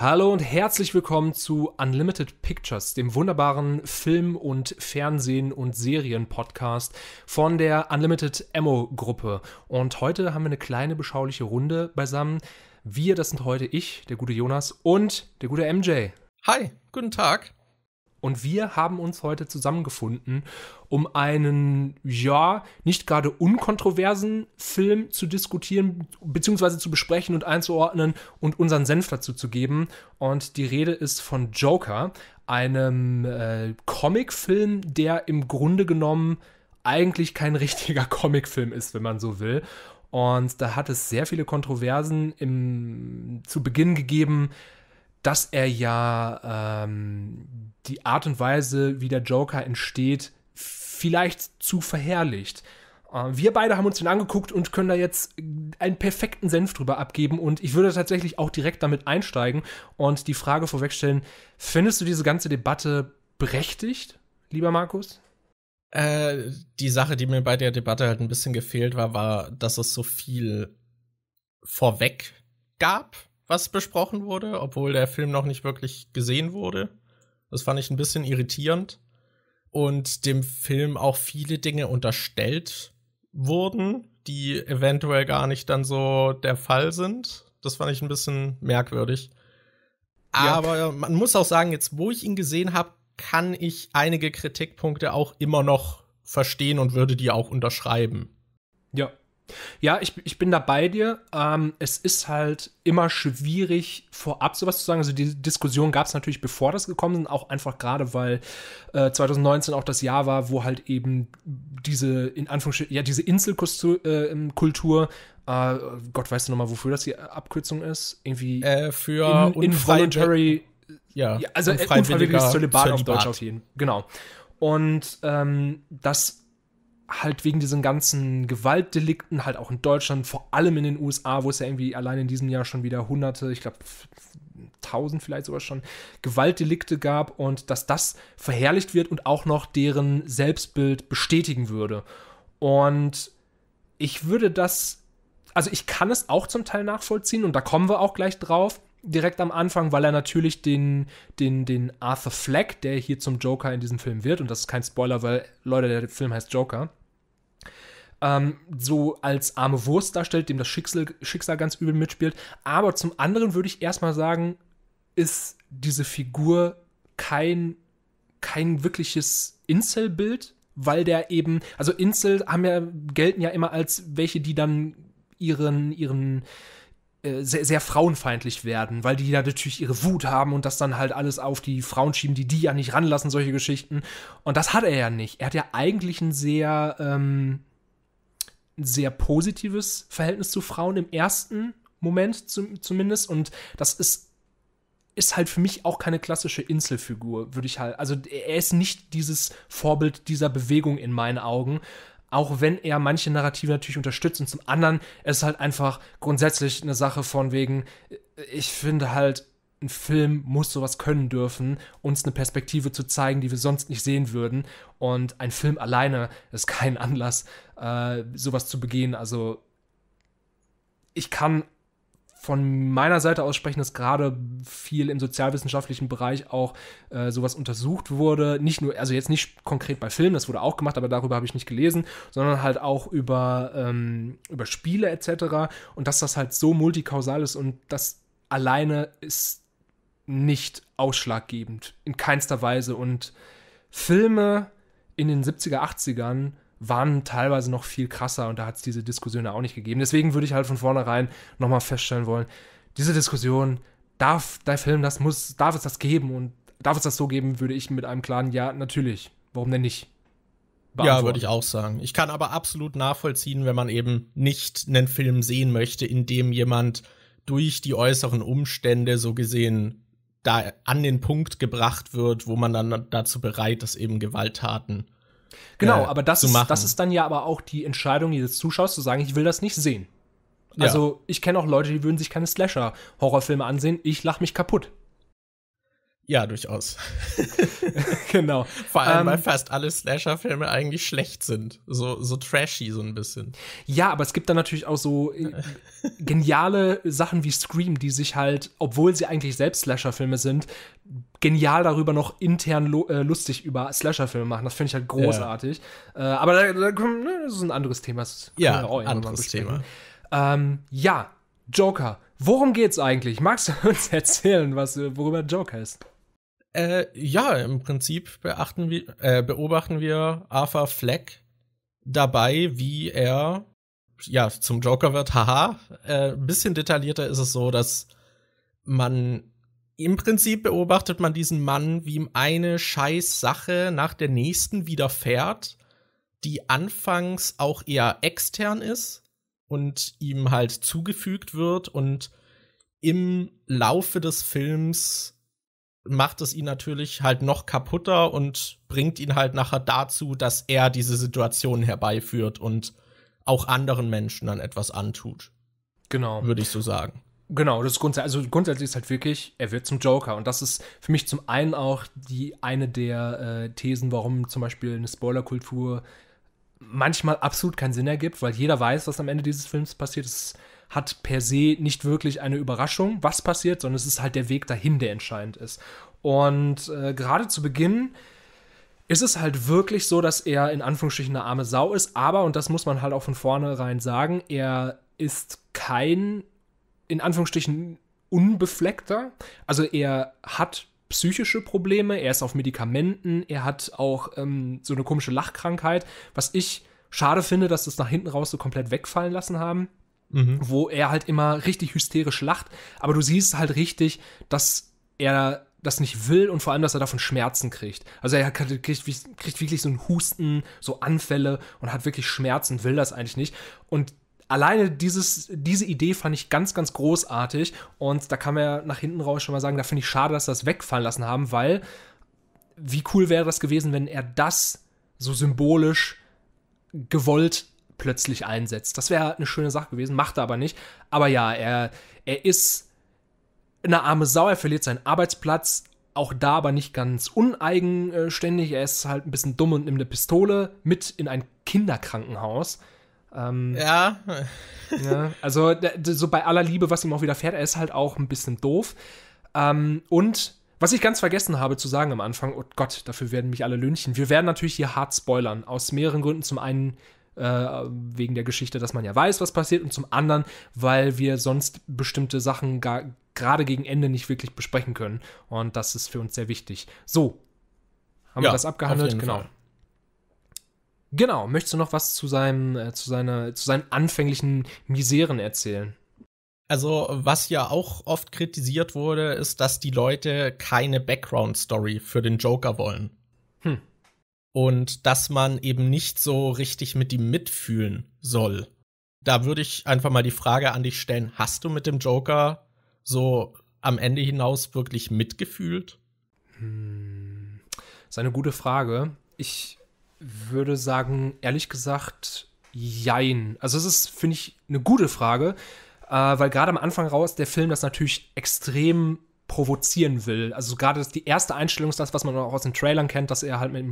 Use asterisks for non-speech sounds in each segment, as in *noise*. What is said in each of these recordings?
Hallo und herzlich willkommen zu Unlimited Pictures, dem wunderbaren Film- und Fernsehen- und Serien-Podcast von der Unlimited Ammo-Gruppe. Und heute haben wir eine kleine beschauliche Runde beisammen. Wir, das sind heute ich, der gute Jonas und der gute MJ. Hi, guten Tag. Und wir haben uns heute zusammengefunden, um einen, ja, nicht gerade unkontroversen Film zu diskutieren, beziehungsweise zu besprechen und einzuordnen und unseren Senf dazu zu geben. Und die Rede ist von Joker, einem äh, Comicfilm, der im Grunde genommen eigentlich kein *laughs* richtiger Comicfilm ist, wenn man so will. Und da hat es sehr viele Kontroversen im, zu Beginn gegeben, dass er ja ähm, die Art und Weise, wie der Joker entsteht, vielleicht zu verherrlicht. Äh, wir beide haben uns den angeguckt und können da jetzt einen perfekten Senf drüber abgeben. Und ich würde tatsächlich auch direkt damit einsteigen und die Frage vorwegstellen: Findest du diese ganze Debatte berechtigt, lieber Markus? Äh, die Sache, die mir bei der Debatte halt ein bisschen gefehlt war, war, dass es so viel vorweg gab was besprochen wurde, obwohl der Film noch nicht wirklich gesehen wurde. Das fand ich ein bisschen irritierend. Und dem Film auch viele Dinge unterstellt wurden, die eventuell gar nicht dann so der Fall sind. Das fand ich ein bisschen merkwürdig. Ja. Aber man muss auch sagen, jetzt wo ich ihn gesehen habe, kann ich einige Kritikpunkte auch immer noch verstehen und würde die auch unterschreiben. Ja, ja, ich, ich bin da bei dir. Ähm, es ist halt immer schwierig, vorab sowas zu sagen. Also die Diskussion gab es natürlich, bevor das gekommen ist, auch einfach gerade, weil äh, 2019 auch das Jahr war, wo halt eben diese, in Anführungsstrichen, ja, diese Inselkultur, äh, ähm, äh, Gott weiß nochmal, wofür das die Abkürzung ist. Irgendwie äh, für in, Involuntary. Ja, ja, also äh, unfreiwilliges Zölibat, Zölibat auf Deutsch auf jeden Genau. Und ähm, das halt wegen diesen ganzen Gewaltdelikten, halt auch in Deutschland, vor allem in den USA, wo es ja irgendwie allein in diesem Jahr schon wieder hunderte, ich glaube tausend vielleicht sogar schon, Gewaltdelikte gab und dass das verherrlicht wird und auch noch deren Selbstbild bestätigen würde. Und ich würde das, also ich kann es auch zum Teil nachvollziehen und da kommen wir auch gleich drauf direkt am Anfang, weil er natürlich den, den, den Arthur Fleck, der hier zum Joker in diesem Film wird, und das ist kein Spoiler, weil, Leute, der Film heißt Joker, ähm, so als arme Wurst darstellt, dem das Schicksal, Schicksal ganz übel mitspielt. Aber zum anderen würde ich erstmal sagen, ist diese Figur kein, kein wirkliches Inselbild, weil der eben, also Insel haben ja, gelten ja immer als welche, die dann ihren, ihren äh, sehr, sehr frauenfeindlich werden, weil die da natürlich ihre Wut haben und das dann halt alles auf die Frauen schieben, die die ja nicht ranlassen, solche Geschichten. Und das hat er ja nicht. Er hat ja eigentlich einen sehr, ähm, ein sehr positives Verhältnis zu Frauen im ersten Moment zum, zumindest. Und das ist, ist halt für mich auch keine klassische Inselfigur, würde ich halt. Also er ist nicht dieses Vorbild dieser Bewegung in meinen Augen. Auch wenn er manche Narrative natürlich unterstützt und zum anderen, es ist halt einfach grundsätzlich eine Sache von wegen, ich finde halt, ein Film muss sowas können dürfen, uns eine Perspektive zu zeigen, die wir sonst nicht sehen würden. Und ein Film alleine ist kein Anlass, äh, sowas zu begehen. Also ich kann von meiner Seite aus sprechen, dass gerade viel im sozialwissenschaftlichen Bereich auch äh, sowas untersucht wurde. Nicht nur, also jetzt nicht konkret bei Filmen, das wurde auch gemacht, aber darüber habe ich nicht gelesen, sondern halt auch über, ähm, über Spiele etc. Und dass das halt so multikausal ist und das alleine ist nicht ausschlaggebend. In keinster Weise. Und Filme in den 70er, 80ern waren teilweise noch viel krasser und da hat es diese Diskussion auch nicht gegeben. Deswegen würde ich halt von vornherein nochmal feststellen wollen, diese Diskussion, darf der Film das, muss, darf es das geben und darf es das so geben, würde ich mit einem klaren Ja, natürlich. Warum denn nicht? Ja, würde ich auch sagen. Ich kann aber absolut nachvollziehen, wenn man eben nicht einen Film sehen möchte, in dem jemand durch die äußeren Umstände so gesehen da an den Punkt gebracht wird, wo man dann dazu bereit ist, eben Gewalttaten Genau, äh, aber das ist, das ist dann ja aber auch die Entscheidung jedes Zuschauers zu sagen, ich will das nicht sehen. Also ja. ich kenne auch Leute, die würden sich keine Slasher-Horrorfilme ansehen. Ich lache mich kaputt. Ja, durchaus. *laughs* *laughs* genau. Vor allem, ähm, weil fast alle Slasher-Filme eigentlich schlecht sind. So, so trashy so ein bisschen. Ja, aber es gibt dann natürlich auch so äh, geniale Sachen wie Scream, die sich halt, obwohl sie eigentlich selbst Slasher-Filme sind, genial darüber noch intern äh, lustig über Slasher-Filme machen. Das finde ich halt großartig. Ja. Äh, aber da, da, ne, das ist ein anderes Thema. ja, ein anderes Thema. Ähm, ja, Joker. Worum geht's eigentlich? Magst du uns *laughs* erzählen, was, worüber Joker ist? Äh, ja, im Prinzip beachten wir, äh, beobachten wir Arthur Fleck dabei, wie er ja zum Joker wird. Haha. Äh, ein bisschen detaillierter ist es so, dass man im Prinzip beobachtet man diesen Mann, wie ihm eine Scheißsache nach der nächsten widerfährt, die anfangs auch eher extern ist und ihm halt zugefügt wird und im Laufe des Films macht es ihn natürlich halt noch kaputter und bringt ihn halt nachher dazu, dass er diese Situation herbeiführt und auch anderen Menschen dann etwas antut. Genau. Würde ich so sagen. Genau, das ist grundsätzlich, also grundsätzlich ist halt wirklich, er wird zum Joker. Und das ist für mich zum einen auch die eine der äh, Thesen, warum zum Beispiel eine Spoilerkultur manchmal absolut keinen Sinn ergibt, weil jeder weiß, was am Ende dieses Films passiert. Das ist hat per se nicht wirklich eine Überraschung, was passiert, sondern es ist halt der Weg dahin, der entscheidend ist. Und äh, gerade zu Beginn ist es halt wirklich so, dass er in Anführungsstrichen eine arme Sau ist, aber, und das muss man halt auch von vornherein sagen, er ist kein, in Anführungsstrichen, unbefleckter. Also er hat psychische Probleme, er ist auf Medikamenten, er hat auch ähm, so eine komische Lachkrankheit, was ich schade finde, dass das nach hinten raus so komplett wegfallen lassen haben mhm. wo er halt immer richtig hysterisch lacht, aber du siehst halt richtig, dass er das nicht will und vor allem, dass er davon Schmerzen kriegt. Also er kriegt, kriegt, wirklich so einen Husten, so Anfälle und hat wirklich Schmerzen, will das eigentlich nicht. Und alleine dieses, diese Idee fand ich ganz, ganz großartig. Und da kann man ja nach hinten raus schon mal sagen, da finde ich schade, dass sie das wegfallen lassen haben, weil wie cool wäre das gewesen, wenn er das so symbolisch gewollt plötzlich einsetzt. Das wäre eine schöne Sache gewesen, macht er aber nicht. Aber ja, er, er ist eine arme Sau, er verliert seinen Arbeitsplatz, auch da aber nicht ganz uneigenständig. Er ist halt ein bisschen dumm und nimmt eine Pistole mit in ein Kinderkrankenhaus. Ähm, ja. *laughs* ja. Also, so bei aller Liebe, was ihm auch widerfährt, er ist halt auch ein bisschen doof. Ähm, und was ich ganz vergessen habe zu sagen am Anfang, oh Gott, dafür werden mich alle lünchen. Wir werden natürlich hier hart spoilern. Aus mehreren Gründen. Zum einen äh, wegen der Geschichte, dass man ja weiß, was passiert, und zum anderen, weil wir sonst bestimmte Sachen gerade gegen Ende nicht wirklich besprechen können. Und das ist für uns sehr wichtig. So, haben ja, wir das abgehandelt? Genau. Fall. Genau, möchtest du noch was zu seinem, äh, zu seiner, zu seinen anfänglichen Miseren erzählen? Also, was ja auch oft kritisiert wurde, ist, dass die Leute keine Background-Story für den Joker wollen. Hm und dass man eben nicht so richtig mit ihm mitfühlen soll. Da würde ich einfach mal die Frage an dich stellen, hast du mit dem Joker so am Ende hinaus wirklich mitgefühlt? Das hm, ist eine gute Frage. Ich würde sagen, ehrlich gesagt, jein. Also es ist, finde ich, eine gute Frage, äh, weil gerade am Anfang raus der Film das natürlich extrem provozieren will. Also gerade die erste Einstellung ist das, was man auch aus den Trailern kennt, dass er halt mit,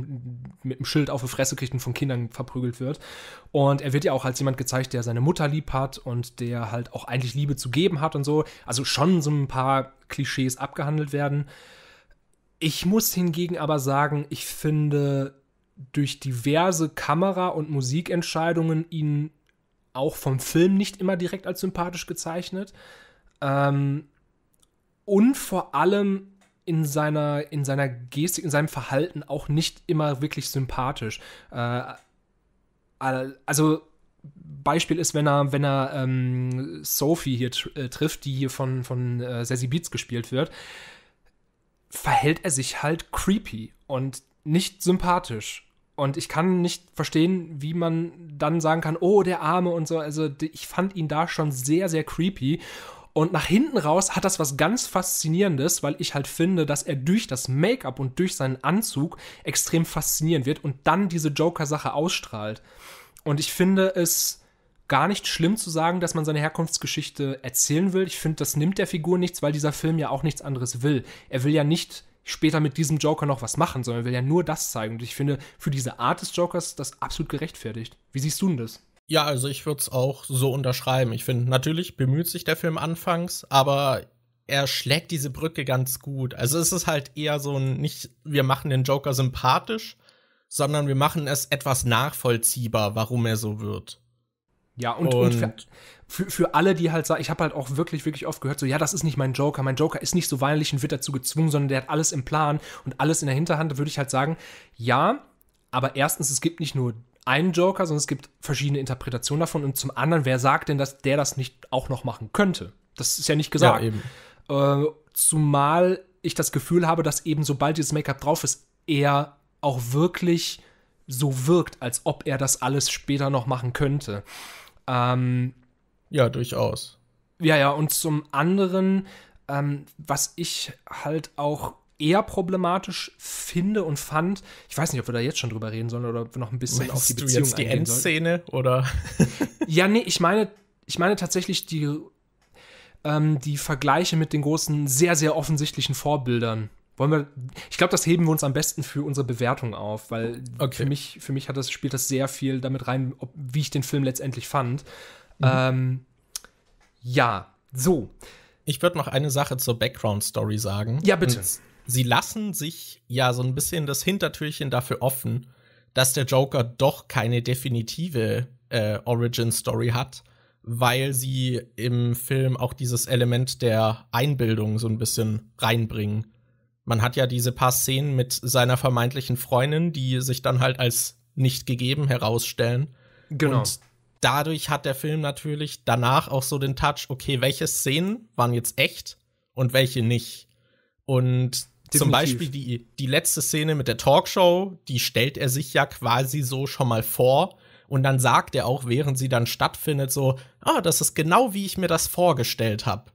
mit dem Schild auf die Fresse kriegt und von Kindern verprügelt wird. Und er wird ja auch als jemand gezeigt, der seine Mutter lieb hat und der halt auch eigentlich Liebe zu geben hat und so. Also schon so ein paar Klischees abgehandelt werden. Ich muss hingegen aber sagen, ich finde durch diverse Kamera- und Musikentscheidungen ihn auch vom Film nicht immer direkt als sympathisch gezeichnet. Ähm, und vor allem in seiner, in seiner Gestik, in seinem Verhalten auch nicht immer wirklich sympathisch. Äh, also Beispiel ist, wenn er, wenn er ähm, Sophie hier tr äh, trifft, die hier von, von äh, Sassy Beats gespielt wird, verhält er sich halt creepy und nicht sympathisch. Und ich kann nicht verstehen, wie man dann sagen kann, oh, der Arme und so. Also ich fand ihn da schon sehr, sehr creepy. Und nach hinten raus hat das was ganz Faszinierendes, weil ich halt finde, dass er durch das Make-up und durch seinen Anzug extrem faszinierend wird und dann diese Joker-Sache ausstrahlt. Und ich finde es gar nicht schlimm zu sagen, dass man seine Herkunftsgeschichte erzählen will. Ich finde, das nimmt der Figur nichts, weil dieser Film ja auch nichts anderes will. Er will ja nicht später mit diesem Joker noch was machen, sondern will ja nur das zeigen. Und ich finde, für diese Art des Jokers das absolut gerechtfertigt. Wie siehst du denn das? Ja, also ich würde es auch so unterschreiben. Ich finde, natürlich bemüht sich der Film anfangs, aber er schlägt diese Brücke ganz gut. Also es ist halt eher so ein nicht, wir machen den Joker sympathisch, sondern wir machen es etwas nachvollziehbar, warum er so wird. Ja, und, und, und für, für, für, alle, die halt sagen, ich habe halt auch wirklich, wirklich oft gehört, so, ja, das ist nicht mein Joker, mein Joker ist nicht so weinlich und wird dazu gezwungen, sondern der hat alles im Plan und alles in der Hinterhand, würde ich halt sagen, ja, aber erstens, es gibt nicht nur einen Joker, sondern es gibt verschiedene Interpretationen davon. Und zum anderen, wer sagt denn, dass der das nicht auch noch machen könnte? Das ist ja nicht gesagt. Ja, äh, zumal ich das Gefühl habe, dass eben sobald dieses Make-up drauf ist, er auch wirklich so wirkt, als ob er das alles später noch machen könnte. Ähm, ja, durchaus. Ja, ja, und zum anderen, ähm, was ich halt auch eher problematisch finde und fand. Ich weiß nicht, ob wir da jetzt schon drüber reden sollen oder noch ein bisschen Meinst auf die Beziehung du jetzt die Endszene sollen. oder? *laughs* ja, nee, ich meine, ich meine tatsächlich die, ähm, die Vergleiche mit den großen, sehr, sehr offensichtlichen Vorbildern. Wollen wir, ich glaube, das heben wir uns am besten für unsere Bewertung auf, weil okay. für mich, für mich hat das, spielt das sehr viel damit rein, ob, wie ich den Film letztendlich fand. Mhm. Ähm, ja, so. Ich würde noch eine Sache zur Background-Story sagen. Ja, bitte. Und sie lassen sich ja so ein bisschen das Hintertürchen dafür offen, dass der Joker doch keine definitive äh, Origin-Story hat, weil sie im Film auch dieses Element der Einbildung so ein bisschen reinbringen. Man hat ja diese paar Szenen mit seiner vermeintlichen Freundin, die sich dann halt als nicht gegeben herausstellen. Genau. Und dadurch hat der Film natürlich danach auch so den Touch, okay, welche Szenen waren jetzt echt und welche nicht. Und Definitiv. Zum Beispiel die, die letzte Szene mit der Talkshow, die stellt er sich ja quasi so schon mal vor. Und dann sagt er auch, während sie dann stattfindet, so, ah, das ist genau wie ich mir das vorgestellt habe.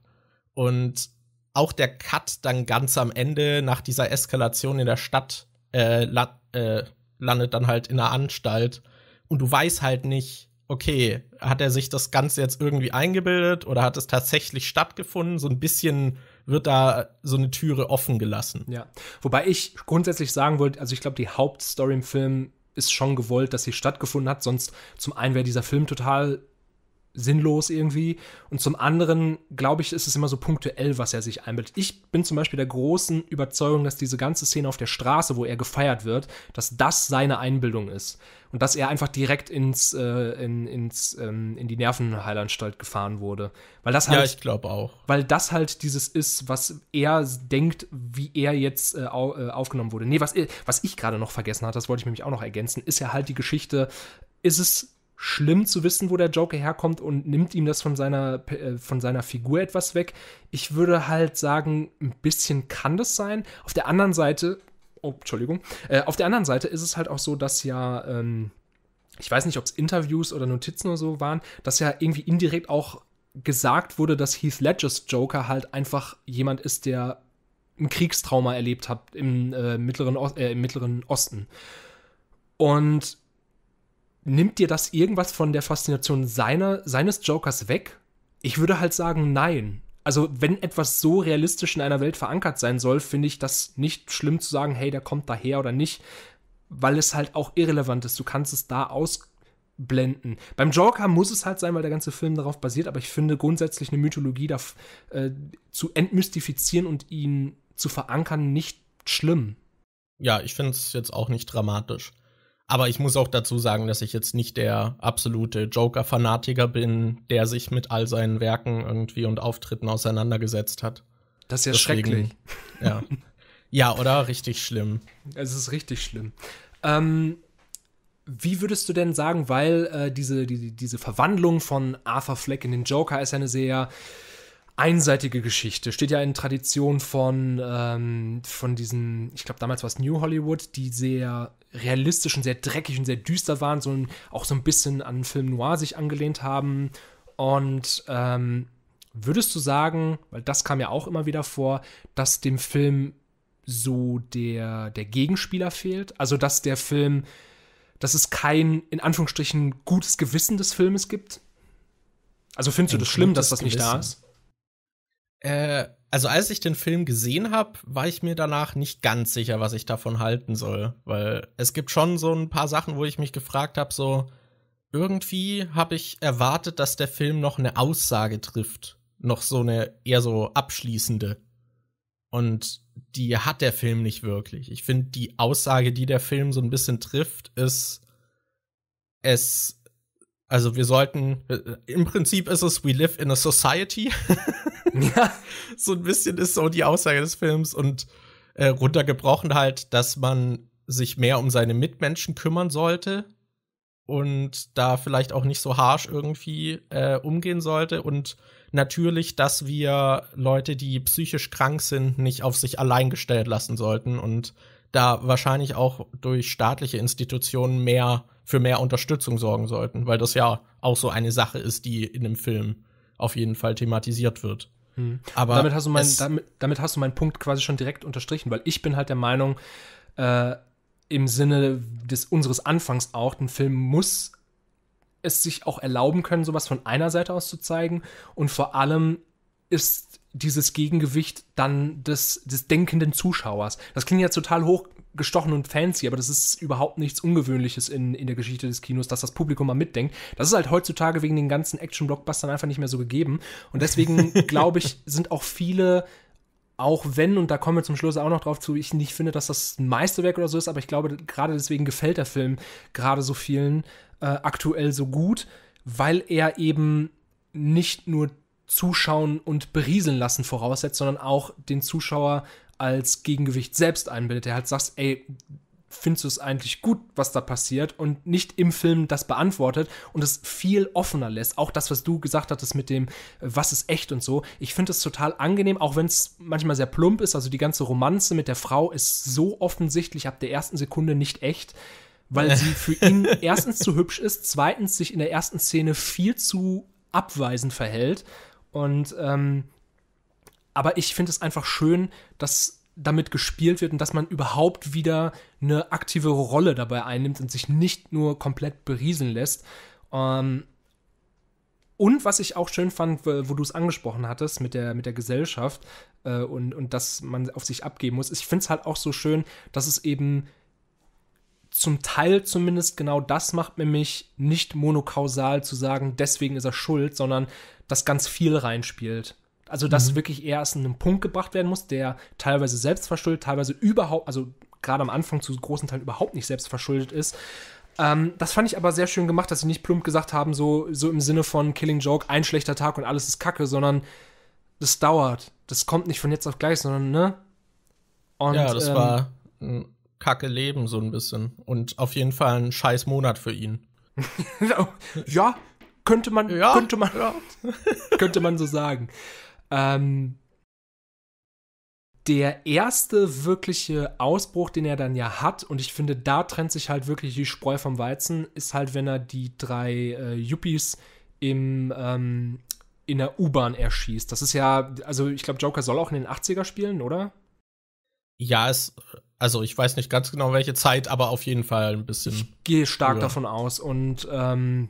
Und auch der Cut dann ganz am Ende nach dieser Eskalation in der Stadt äh, la äh, landet dann halt in der Anstalt. Und du weißt halt nicht, okay, hat er sich das Ganze jetzt irgendwie eingebildet oder hat es tatsächlich stattgefunden? So ein bisschen wird da so eine Türe offen gelassen. Ja. Wobei ich grundsätzlich sagen wollte, also ich glaube, die Hauptstory im Film ist schon gewollt, dass sie stattgefunden hat. Sonst zum einen wäre dieser Film total sinnlos irgendwie. Und zum anderen, glaube ich, ist es immer so punktuell, was er sich einbildet. Ich bin zum Beispiel der großen Überzeugung, dass diese ganze Szene auf der Straße, wo er gefeiert wird, dass das seine Einbildung ist. Und dass er einfach direkt ins, äh, in, ins, ähm, in die Nervenheilanstalt gefahren wurde. Weil das halt, ja, ich glaube auch. Weil das halt dieses ist, was er denkt, wie er jetzt äh, äh, aufgenommen wurde. Nee, was, was ich gerade noch vergessen hatte, das wollte ich nämlich auch noch ergänzen, ist ja halt die Geschichte, ist es schlimm zu wissen, wo der Joker herkommt und nimmt ihm das von seiner, äh, von seiner Figur etwas weg. Ich würde halt sagen, ein bisschen kann das sein. Auf der anderen Seite, oh, Entschuldigung, äh, auf der anderen Seite ist es halt auch so, dass ja, ähm, ich weiß nicht, ob es Interviews oder Notizen oder so waren, dass ja irgendwie indirekt auch gesagt wurde, dass Heath Ledgers Joker halt einfach jemand ist, der ein Kriegstrauma erlebt hat im, äh, mittleren, o äh, im Mittleren Osten. Und nimmt dir das irgendwas von der Faszination seiner, seines Jokers weg? Ich würde halt sagen, nein. Also, wenn etwas so realistisch in einer Welt verankert sein soll, finde ich das nicht schlimm zu sagen, hey, der kommt daher oder nicht, weil es halt auch irrelevant ist. Du kannst es da ausblenden. Beim Joker muss es halt sein, weil der ganze Film darauf basiert, aber ich finde grundsätzlich eine Mythologie da, äh, zu entmystifizieren und ihn zu verankern nicht schlimm. Ja, ich finde es jetzt auch nicht dramatisch. Aber ich muss auch dazu sagen, dass ich jetzt nicht der absolute Joker-Fanatiker bin, der sich mit all seinen Werken irgendwie und Auftritten auseinandergesetzt hat. Das ist ja Deswegen, schrecklich. Ja. ja, oder? Richtig schlimm. Es ist richtig schlimm. Ähm, wie würdest du denn sagen, weil äh, diese, die, diese Verwandlung von Arthur Fleck in den Joker ist eine sehr einseitige Geschichte. Steht ja in Tradition von, ähm, von diesen, ich glaube damals war es New Hollywood, die sehr realistisch und sehr dreckig und sehr düster waren, sondern auch so ein bisschen an Film Noir sich angelehnt haben. Und ähm, würdest du sagen, weil das kam ja auch immer wieder vor, dass dem Film so der, der Gegenspieler fehlt? Also, dass der Film, dass es kein, in Anführungsstrichen, gutes Gewissen des Filmes gibt? Also, findest ein du das schlimm, dass das Gewissen. nicht da ist? Äh, also als ich den Film gesehen habe, war ich mir danach nicht ganz sicher, was ich davon halten soll, weil es gibt schon so ein paar Sachen, wo ich mich gefragt habe, so irgendwie habe ich erwartet, dass der Film noch eine Aussage trifft, noch so eine eher so abschließende. Und die hat der Film nicht wirklich. Ich finde, die Aussage, die der Film so ein bisschen trifft, ist, es, also wir sollten, äh, im Prinzip ist es, we live in a society. *laughs* *laughs* Ja, so ein bisschen ist so die Aussage des Films und äh, runtergebrochen halt, dass man sich mehr um seine Mitmenschen kümmern sollte und da vielleicht auch nicht so harsh irgendwie äh, umgehen sollte und natürlich, dass wir Leute, die psychisch krank sind, nicht auf sich allein gestellt lassen sollten und da wahrscheinlich auch durch staatliche Institutionen mehr für mehr Unterstützung sorgen sollten, weil das ja auch so eine Sache ist, die in dem Film auf jeden Fall thematisiert wird. Mhm. Aber damit hast, du mein, damit, damit, hast du meinen Punkt quasi schon direkt unterstrichen, weil ich bin halt der Meinung, äh, im Sinne des unseres Anfangs auch, ein Film muss es sich auch erlauben können, sowas von einer Seite aus zu zeigen. Und vor allem ist dieses Gegengewicht dann des, des denkenden Zuschauers. Das klingt ja total hoch, gestochen und fancy, aber das ist überhaupt nichts Ungewöhnliches in, in der Geschichte des Kinos, dass das Publikum mal mitdenkt. Das ist halt heutzutage wegen den ganzen Action-Blockbustern einfach nicht mehr so gegeben. Und deswegen, *laughs* glaube ich, sind auch viele, auch wenn, und da kommen wir zum Schluss auch noch drauf zu, ich nicht finde, dass das ein Meisterwerk oder so ist, aber ich glaube, gerade deswegen gefällt der Film gerade so vielen äh, aktuell so gut, weil er eben nicht nur Zuschauen und Berieseln lassen voraussetzt, sondern auch den Zuschauer als Gegengewicht selbst einbildet, der halt sagt, ey, findest du es eigentlich gut, was da passiert und nicht im Film das beantwortet und es viel offener lässt. Auch das, was du gesagt hattest mit dem, was ist echt und so. Ich finde es total angenehm, auch wenn es manchmal sehr plump ist. Also die ganze Romanze mit der Frau ist so offensichtlich ab der ersten Sekunde nicht echt, weil sie für *laughs* ihn erstens zu hübsch ist, zweitens sich in der ersten Szene viel zu abweisend verhält und ähm, aber ich finde es einfach schön, dass damit gespielt wird und dass man überhaupt wieder eine aktive Rolle dabei einnimmt und sich nicht nur komplett berieseln lässt. Ähm, und was ich auch schön fand, wo du es angesprochen hattest mit der, mit der Gesellschaft äh, und, und dass man auf sich abgeben muss, ich finde es halt auch so schön, dass es eben zum Teil zumindest genau das macht, nämlich nicht monokausal zu sagen, deswegen ist er schuld, sondern dass ganz viel reinspielt. Also, dass mhm. wirklich erst an einen Punkt gebracht werden muss, der teilweise selbstverschuldet, teilweise überhaupt, also gerade am Anfang zu großen Teilen überhaupt nicht selbstverschuldet ist. Ähm, das fand ich aber sehr schön gemacht, dass sie nicht plump gesagt haben, so, so im Sinne von Killing Joke, ein schlechter Tag und alles ist kacke, sondern das dauert. Das kommt nicht von jetzt auf gleich, sondern, ne? Und, ja, das ähm, war ein kacke Leben so ein bisschen. Und auf jeden Fall ein scheiß Monat für ihn. *laughs* ja, könnte man, ja, könnte man, ja. könnte man so sagen. Ähm, der erste wirkliche Ausbruch, den er dann ja hat, und ich finde, da trennt sich halt wirklich die Spreu vom Weizen, ist halt, wenn er die drei äh, Yuppies im, ähm, in der U-Bahn erschießt. Das ist ja, also ich glaube, Joker soll auch in den 80er spielen, oder? Ja, es, also ich weiß nicht ganz genau welche Zeit, aber auf jeden Fall ein bisschen. Ich gehe stark früher. davon aus. Und ähm,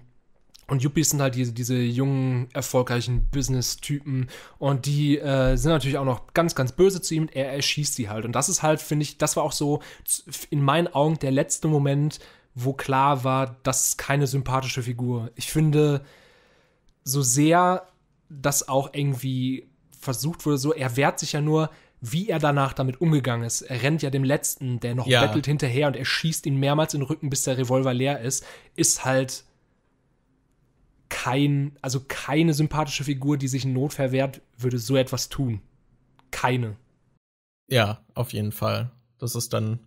und Yuppies sind halt diese, diese jungen, erfolgreichen Business-Typen. Und die äh, sind natürlich auch noch ganz, ganz böse zu ihm. Und er erschießt sie halt. Und das ist halt, finde ich, das war auch so in meinen Augen der letzte Moment, wo klar war, das ist keine sympathische Figur. Ich finde, so sehr das auch irgendwie versucht wurde, so, er wehrt sich ja nur, wie er danach damit umgegangen ist. Er rennt ja dem Letzten, der noch ja. bettelt, hinterher und er schießt ihn mehrmals in den Rücken, bis der Revolver leer ist, ist halt kein, also keine sympathische Figur, die sich in Not verwehrt, würde so etwas tun. Keine. Ja, auf jeden Fall. Das ist dann.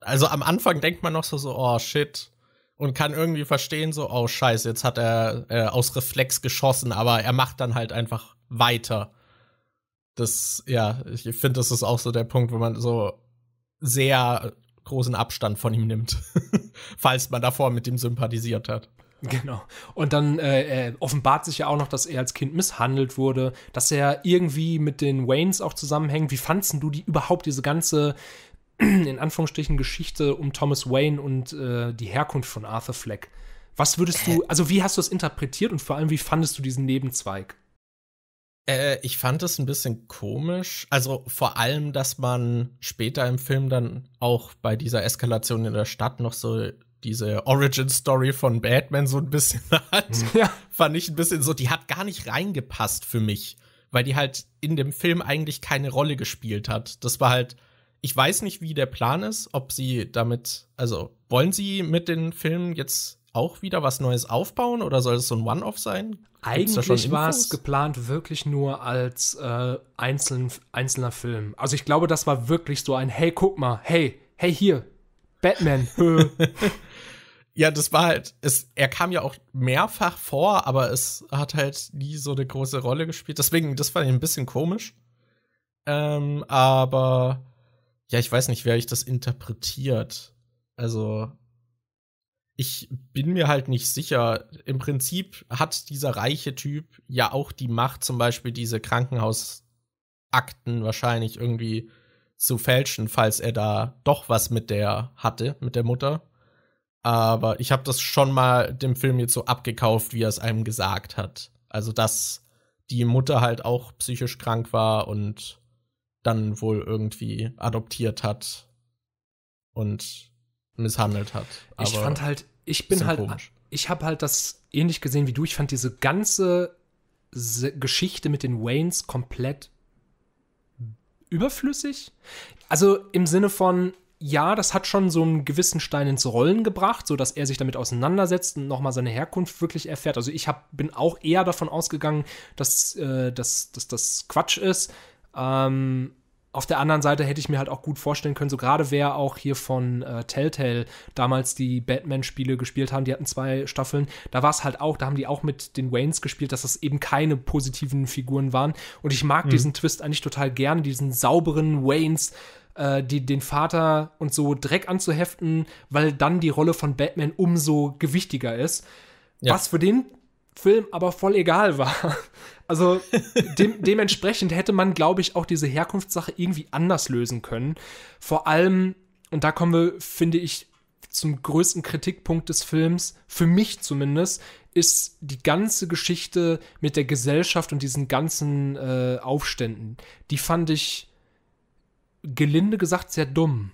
Also am Anfang denkt man noch so, so oh shit. Und kann irgendwie verstehen, so, oh scheiße, jetzt hat er äh, aus Reflex geschossen, aber er macht dann halt einfach weiter. Das, ja, ich finde, das ist auch so der Punkt, wo man so sehr großen Abstand von ihm nimmt, *laughs* falls man davor mit ihm sympathisiert hat. *laughs* Genau. Und dann äh, äh, offenbart sich ja auch noch, dass er als Kind misshandelt wurde, dass er irgendwie mit den Waynes auch zusammenhängt. Wie fandst du die überhaupt, diese ganze, *clears throat* in Anführungsstrichen, Geschichte um Thomas Wayne und äh, die Herkunft von Arthur Fleck? Was würdest du, also wie hast du es interpretiert und vor allem, wie fandest du diesen Nebenzweig? Äh, ich fand es ein bisschen komisch. Also vor allem, dass man später im Film dann auch bei dieser Eskalation in der Stadt noch so diese Origin-Story von Batman so ein bisschen *laughs* hat, ja. fand ich ein bisschen so, die hat gar nicht reingepasst für mich, weil die halt in dem Film eigentlich keine Rolle gespielt hat. Das war halt, ich weiß nicht, wie der Plan ist, ob sie damit, also wollen sie mit den Filmen jetzt auch wieder was Neues aufbauen oder soll es so ein One-Off sein? Eigentlich war es geplant wirklich nur als äh, einzeln, einzelner Film. Also ich glaube, das war wirklich so ein, hey, guck mal, hey, hey hier, Batman. *laughs* *laughs* Ja, das war halt, es, er kam ja auch mehrfach vor, aber es hat halt nie so eine große Rolle gespielt. Deswegen, das fand ich ein bisschen komisch. Ähm, aber ja, ich weiß nicht, wer ich das interpretiert. Also, ich bin mir halt nicht sicher. Im Prinzip hat dieser reiche Typ ja auch die Macht, zum Beispiel diese Krankenhausakten wahrscheinlich irgendwie zu fälschen, falls er da doch was mit der hatte, mit der Mutter. Aber ich habe das schon mal dem Film jetzt so abgekauft, wie er es einem gesagt hat. Also, dass die Mutter halt auch psychisch krank war und dann wohl irgendwie adoptiert hat und misshandelt hat. Aber ich fand halt, ich bin halt, komisch. ich habe halt das ähnlich gesehen wie du. Ich fand diese ganze Geschichte mit den Waynes komplett überflüssig. Also im Sinne von, ja, das hat schon so einen gewissen Stein ins Rollen gebracht, sodass er sich damit auseinandersetzt und nochmal seine Herkunft wirklich erfährt. Also ich hab, bin auch eher davon ausgegangen, dass, äh, dass, dass das Quatsch ist. Ähm, auf der anderen Seite hätte ich mir halt auch gut vorstellen können, so gerade wer auch hier von äh, Telltale damals die Batman-Spiele gespielt haben, die hatten zwei Staffeln, da war es halt auch, da haben die auch mit den Waynes gespielt, dass das eben keine positiven Figuren waren. Und ich mag mhm. diesen Twist eigentlich total gerne, diesen sauberen Waynes, äh, die, den Vater und so Dreck anzuheften, weil dann die Rolle von Batman umso gewichtiger ist. Ja. Was für den Film aber voll egal war. *laughs* Also dem, *laughs* dementsprechend hätte man, glaube ich, auch diese Herkunftssache irgendwie anders lösen können. Vor allem, und da kommen wir, finde ich, zum größten Kritikpunkt des Films, für mich zumindest, ist die ganze Geschichte mit der Gesellschaft und diesen ganzen äh, Aufständen. Die fand ich gelinde gesagt sehr dumm.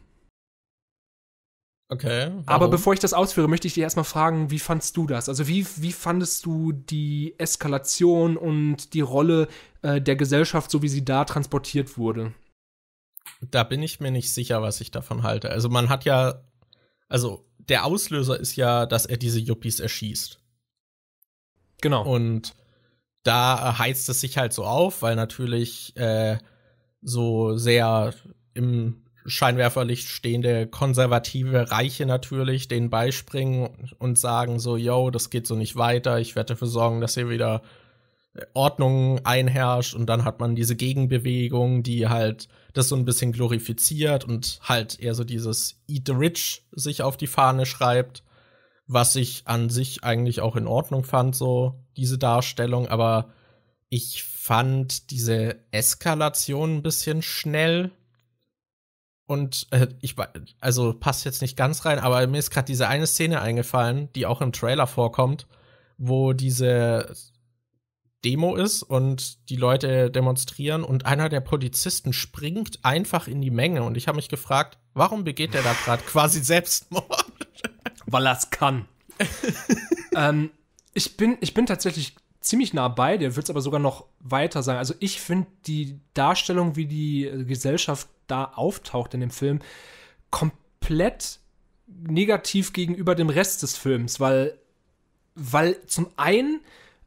Okay. Warum? Aber bevor ich das ausführe, möchte ich dir erstmal fragen, wie fandest du das? Also wie, wie fandest du die Eskalation und die Rolle äh, der Gesellschaft, so wie sie da transportiert wurde? Da bin ich mir nicht sicher, was ich davon halte. Also man hat ja, also der Auslöser ist ja, dass er diese Yuppies erschießt. Genau. Und da heizt es sich halt so auf, weil natürlich äh, so sehr im Scheinwerferlicht stehende konservative Reiche natürlich den beispringen und sagen so, yo, das geht so nicht weiter, ich werde dafür sorgen, dass hier wieder äh, Ordnung einherrscht und dann hat man diese Gegenbewegung, die halt das so ein bisschen glorifiziert und halt eher so dieses Eat the Rich sich auf die Fahne schreibt, was ich an sich eigentlich auch in Ordnung fand, so diese Darstellung, aber ich fand diese Eskalation ein bisschen schnell und äh, ich also passt jetzt nicht ganz rein, aber mir ist gerade diese eine Szene eingefallen, die auch im Trailer vorkommt, wo diese Demo ist und die Leute demonstrieren und einer der Polizisten springt einfach in die Menge und ich habe mich gefragt, warum begeht der da gerade quasi *laughs* Selbstmord? Weil er es kann. *laughs* ähm, ich, bin, ich bin tatsächlich ziemlich nah bei dir, würde es aber sogar noch weiter sagen. Also ich finde die Darstellung, wie die Gesellschaft da auftaucht in dem Film, komplett negativ gegenüber dem Rest des Films, weil, weil zum einen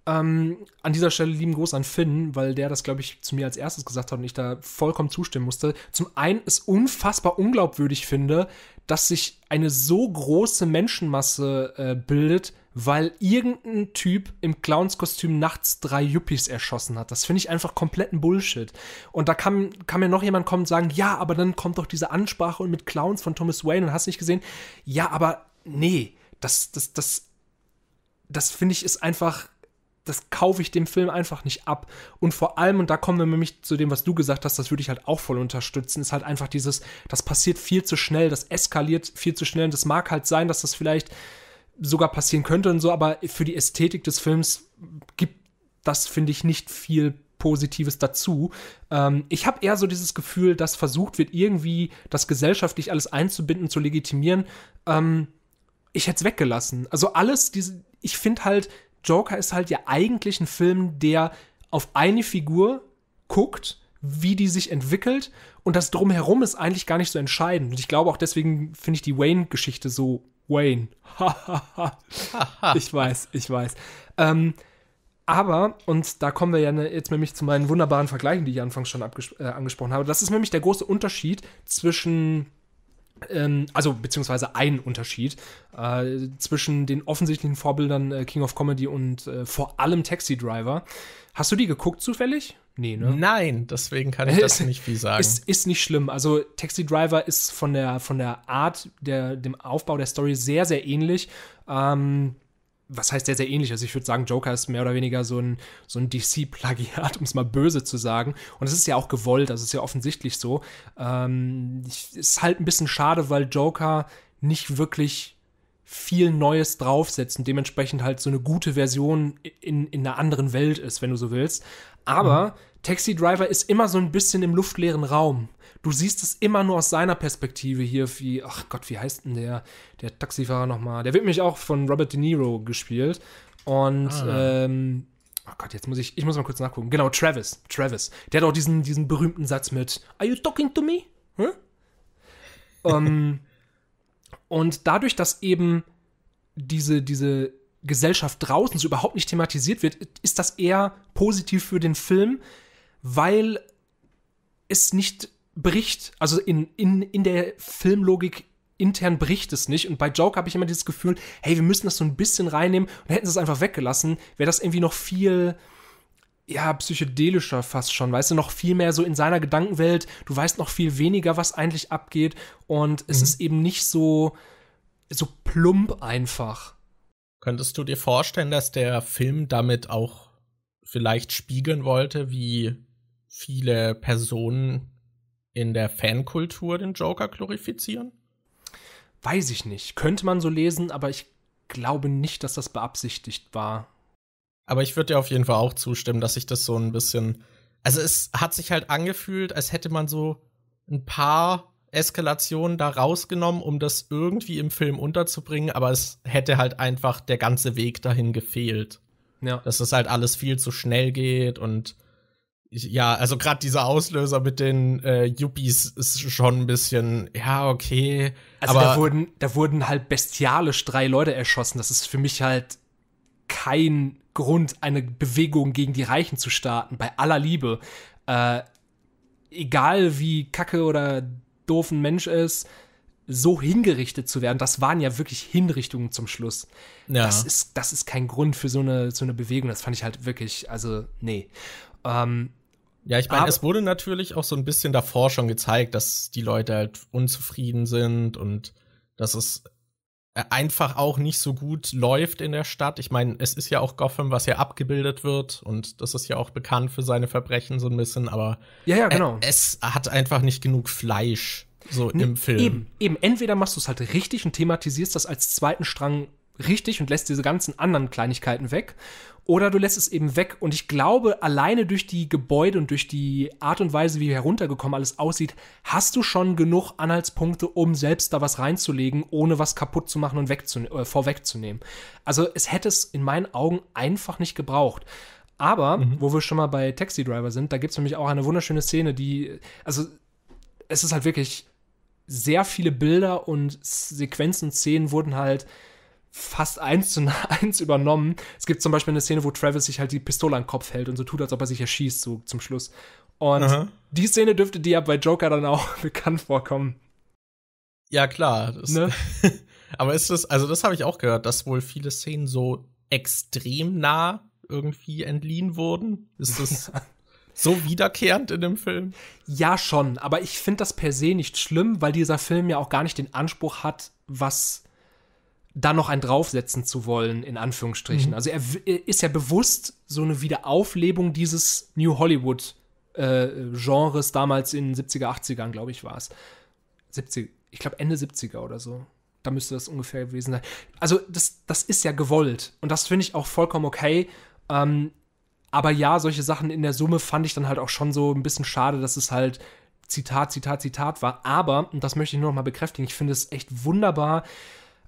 ähm, an dieser Stelle lieben Gruß an Finn, weil der das, glaube ich, zu mir als erstes gesagt hat und ich da vollkommen zustimmen musste. Zum einen es unfassbar unglaubwürdig finde, dass sich eine so große Menschenmasse äh, bildet, weil irgendein Typ im Clownskostüm nachts drei Yuppies erschossen hat. Das finde ich einfach kompletten Bullshit. Und da kann, kann mir noch jemand kommen und sagen, ja, aber dann kommt doch diese Ansprache mit Clowns von Thomas Wayne und hast nicht gesehen. Ja, aber nee, das, das, das, das finde ich ist einfach das kaufe ich dem Film einfach nicht ab. Und vor allem, und da kommen wir nämlich zu dem, was du gesagt hast, das würde ich halt auch voll unterstützen, ist halt einfach dieses, das passiert viel zu schnell, das eskaliert viel zu schnell. Und das mag halt sein, dass das vielleicht sogar passieren könnte und so, aber für die Ästhetik des Films gibt das, finde ich, nicht viel Positives dazu. Ähm, ich habe eher so dieses Gefühl, dass versucht wird, irgendwie das gesellschaftlich alles einzubinden, zu legitimieren. Ähm, ich hätte es weggelassen. Also alles, diese, ich finde halt, Joker ist halt ja eigentlich ein Film, der auf eine Figur guckt, wie die sich entwickelt und das drumherum ist eigentlich gar nicht so entscheidend. Und ich glaube auch deswegen finde ich die Wayne-Geschichte so Wayne. *laughs* ich weiß, ich weiß. Ähm, aber, und da kommen wir ja ne, jetzt nämlich zu meinen wunderbaren Vergleichen, die ich anfangs schon äh, angesprochen habe, das ist nämlich der große Unterschied zwischen ähm, also beziehungsweise ein Unterschied äh, zwischen den offensichtlichen Vorbildern äh, King of Comedy und äh, vor allem Taxi Driver. Hast du die geguckt zufällig? Nee, ne? Nein, deswegen kann ich *laughs* das nicht viel sagen. Ist, ist nicht schlimm. Also Taxi Driver ist von der, von der Art, der, dem Aufbau der Story sehr, sehr ähnlich. Ähm, was heißt sehr, sehr ähnlich. Also ich würde sagen, Joker ist mehr oder weniger so ein, so ein DC-Plagiat, *laughs* um es mal böse zu sagen. Und es ist ja auch gewollt, also ist ja offensichtlich so. Ähm, ich, ist halt ein bisschen schade, weil Joker nicht wirklich viel Neues draufsetzt und dementsprechend halt so eine gute Version in, in einer anderen Welt ist, wenn du so willst. Aber mhm. Taxi Driver ist immer so ein bisschen im luftleeren Raum du siehst es immer nur aus seiner Perspektive hier, wie, ach Gott, wie heißt denn der, der Taxifahrer nochmal? Der wird nämlich auch von Robert De Niro gespielt. Und, ah. ähm, oh Gott, jetzt muss ich, ich muss mal kurz nachgucken. Genau, Travis, Travis. Der hat auch diesen, diesen berühmten Satz mit, Are you talking to me? Hm? um, *laughs* und dadurch, dass eben diese, diese Gesellschaft draußen so überhaupt nicht thematisiert wird, ist das eher positiv für den Film, weil es nicht bricht, also in, in, in der Filmlogik intern bricht es nicht. Und bei Joke habe ich immer dieses Gefühl, hey, wir müssen das so ein bisschen reinnehmen und hätten sie es einfach weggelassen, wäre das irgendwie noch viel, ja, psychedelischer fast schon, weißt du, noch viel mehr so in seiner Gedankenwelt, du weißt noch viel weniger, was eigentlich abgeht und mhm. es ist eben nicht so, so plump einfach. Könntest du dir vorstellen, dass der Film damit auch vielleicht spiegeln wollte, wie viele Personen in der Fankultur den Joker glorifizieren? Weiß ich nicht. Könnte man so lesen, aber ich glaube nicht, dass das beabsichtigt war. Aber ich würde dir auf jeden Fall auch zustimmen, dass ich das so ein bisschen. Also, es hat sich halt angefühlt, als hätte man so ein paar Eskalationen da rausgenommen, um das irgendwie im Film unterzubringen, aber es hätte halt einfach der ganze Weg dahin gefehlt. Ja. Dass es halt alles viel zu schnell geht und ja, also gerade dieser Auslöser mit den äh, Yuppies ist schon ein bisschen, ja, okay. Also aber da wurden, da wurden halt bestialisch drei Leute erschossen. Das ist für mich halt kein Grund, eine Bewegung gegen die Reichen zu starten, bei aller Liebe. Äh, egal wie kacke oder doof ein Mensch ist, so hingerichtet zu werden, das waren ja wirklich Hinrichtungen zum Schluss. Ja. Das, ist, das ist kein Grund für so eine, so eine Bewegung. Das fand ich halt wirklich, also, nee. Ähm, ja, ich meine, es wurde natürlich auch so ein bisschen davor schon gezeigt, dass die Leute halt unzufrieden sind und dass es äh, einfach auch nicht so gut läuft in der Stadt. Ich meine, es ist ja auch Gotham, was ja abgebildet wird und das ist ja auch bekannt für seine Verbrechen so ein bisschen, aber ja, ja, äh, genau. es hat einfach nicht genug Fleisch so nee, im Film. Eben, eben. Entweder machst du es halt richtig und thematisierst das als zweiten Strang richtig und lässt diese ganzen anderen Kleinigkeiten weg. Oder du lässt es eben weg. Und ich glaube, alleine durch die Gebäude und durch die Art und Weise, wie heruntergekommen alles aussieht, hast du schon genug Anhaltspunkte, um selbst da was reinzulegen, ohne was kaputt zu machen und wegzune äh, vorwegzunehmen. Also es hätte es in meinen Augen einfach nicht gebraucht. Aber, mhm. wo wir schon mal bei Taxi Driver sind, da gibt es nämlich auch eine wunderschöne Szene, die, also es ist halt wirklich sehr viele Bilder und Sequenzen, Szenen wurden halt fast eins zu *laughs* eins übernommen. Es gibt zum Beispiel eine Szene, wo Travis sich halt die Pistole an den Kopf hält und so tut, als ob er sich erschießt, so zum Schluss. Und Aha. die Szene dürfte dir ja bei Joker dann auch *laughs* bekannt vorkommen. Ja, klar. Ne? *laughs* aber ist das, also das habe ich auch gehört, dass wohl viele Szenen so extrem nah irgendwie entliehen wurden. Ist das so wiederkehrend in dem Film? Ja, schon. Aber ich finde das per se nicht schlimm, weil dieser Film ja auch gar nicht den Anspruch hat, was da noch ein draufsetzen zu wollen, in Anführungsstrichen. Mhm. Also er, er, ist ja bewusst so eine Wiederauflebung dieses New Hollywood äh, Genres damals in 70er, 80ern, glaube ich, war es. 70, ich glaube Ende 70er oder so. Da müsste das ungefähr gewesen sein. Also das, das ist ja gewollt und das finde ich auch vollkommen okay. Ähm, aber ja, solche Sachen in der Summe fand ich dann halt auch schon so ein bisschen schade, dass es halt Zitat, Zitat, Zitat war. Aber, und das möchte ich nur noch mal bekräftigen, ich finde es echt wunderbar,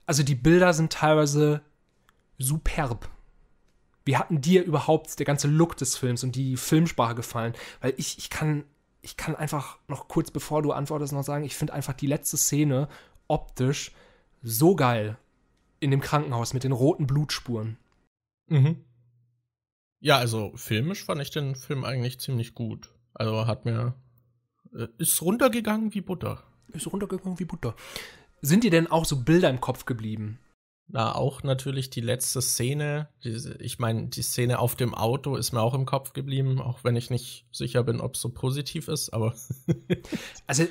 also die Bilder sind teilweise superb. Wie hatten dir überhaupt der ganze Look des Films und die Filmsprache gefallen? Weil ich, ich kann, ich kann einfach noch kurz bevor du antwortest noch sagen, ich finde einfach die letzte Szene optisch so geil in dem Krankenhaus mit den roten Blutspuren. Mhm. Ja, also filmisch fand ich den Film eigentlich ziemlich gut. Also hat mir. Äh, ist runtergegangen wie Butter. Ist runtergegangen wie Butter. Sind dir denn auch so Bilder im Kopf geblieben? Na, auch natürlich die letzte Szene. Diese, ich meine, die Szene auf dem Auto ist mir auch im Kopf geblieben, auch wenn ich nicht sicher bin, ob es so positiv ist, aber. *laughs* also,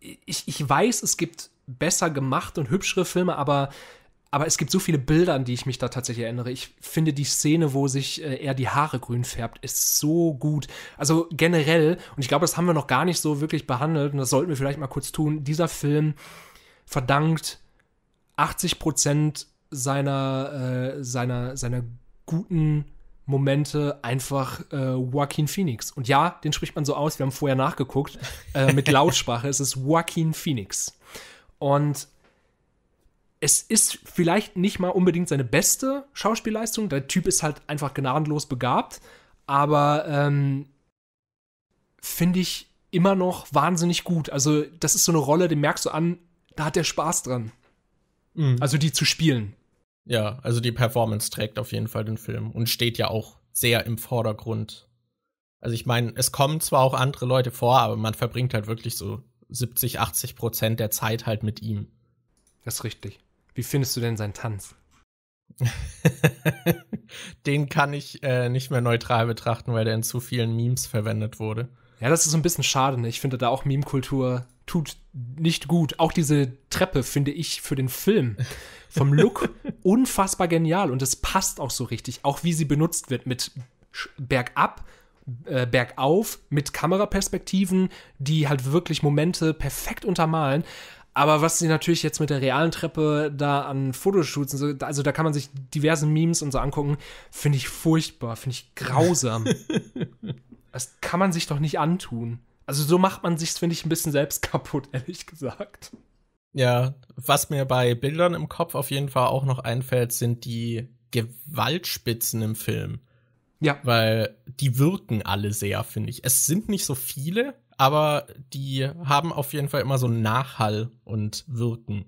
ich, ich weiß, es gibt besser gemachte und hübschere Filme, aber, aber es gibt so viele Bilder, an die ich mich da tatsächlich erinnere. Ich finde die Szene, wo sich äh, er die Haare grün färbt, ist so gut. Also generell, und ich glaube, das haben wir noch gar nicht so wirklich behandelt, und das sollten wir vielleicht mal kurz tun, dieser Film verdankt 80 Prozent seiner, äh, seiner, seiner guten Momente einfach äh, Joaquin Phoenix. Und ja, den spricht man so aus, wir haben vorher nachgeguckt, *laughs* äh, mit Lautsprache, es ist Joaquin Phoenix. Und es ist vielleicht nicht mal unbedingt seine beste Schauspielleistung, der Typ ist halt einfach gnadenlos begabt, aber ähm, finde ich immer noch wahnsinnig gut. Also das ist so eine Rolle, den merkst du an, da hat er Spaß dran. Mhm. Also die zu spielen. Ja, also die Performance trägt auf jeden Fall den Film und steht ja auch sehr im Vordergrund. Also ich meine, es kommen zwar auch andere Leute vor, aber man verbringt halt wirklich so 70, 80 Prozent der Zeit halt mit ihm. Das ist richtig. Wie findest du denn seinen Tanz? *laughs* den kann ich äh, nicht mehr neutral betrachten, weil der in zu vielen Memes verwendet wurde. Ja, das ist so ein bisschen schade. Ne? Ich finde da auch Meme-Kultur tut nicht gut. Auch diese Treppe finde ich für den Film vom Look *laughs* unfassbar genial und es passt auch so richtig. Auch wie sie benutzt wird mit bergab, äh, bergauf, mit Kameraperspektiven, die halt wirklich Momente perfekt untermalen. Aber was sie natürlich jetzt mit der realen Treppe da an Fotoshoots, und so, also da kann man sich diverse Memes und so angucken, finde ich furchtbar, finde ich grausam. *laughs* das kann man sich doch nicht antun. Also so macht man sich's, finde ich, ein bisschen selbst *laughs* kaputt, ehrlich gesagt. Ja, was mir bei Bildern im Kopf auf jeden Fall auch noch einfällt, sind die Gewaltspitzen im Film. Ja. Weil die wirken alle sehr, finde ich. Es sind nicht so viele, aber die haben auf jeden Fall immer so einen Nachhall und wirken.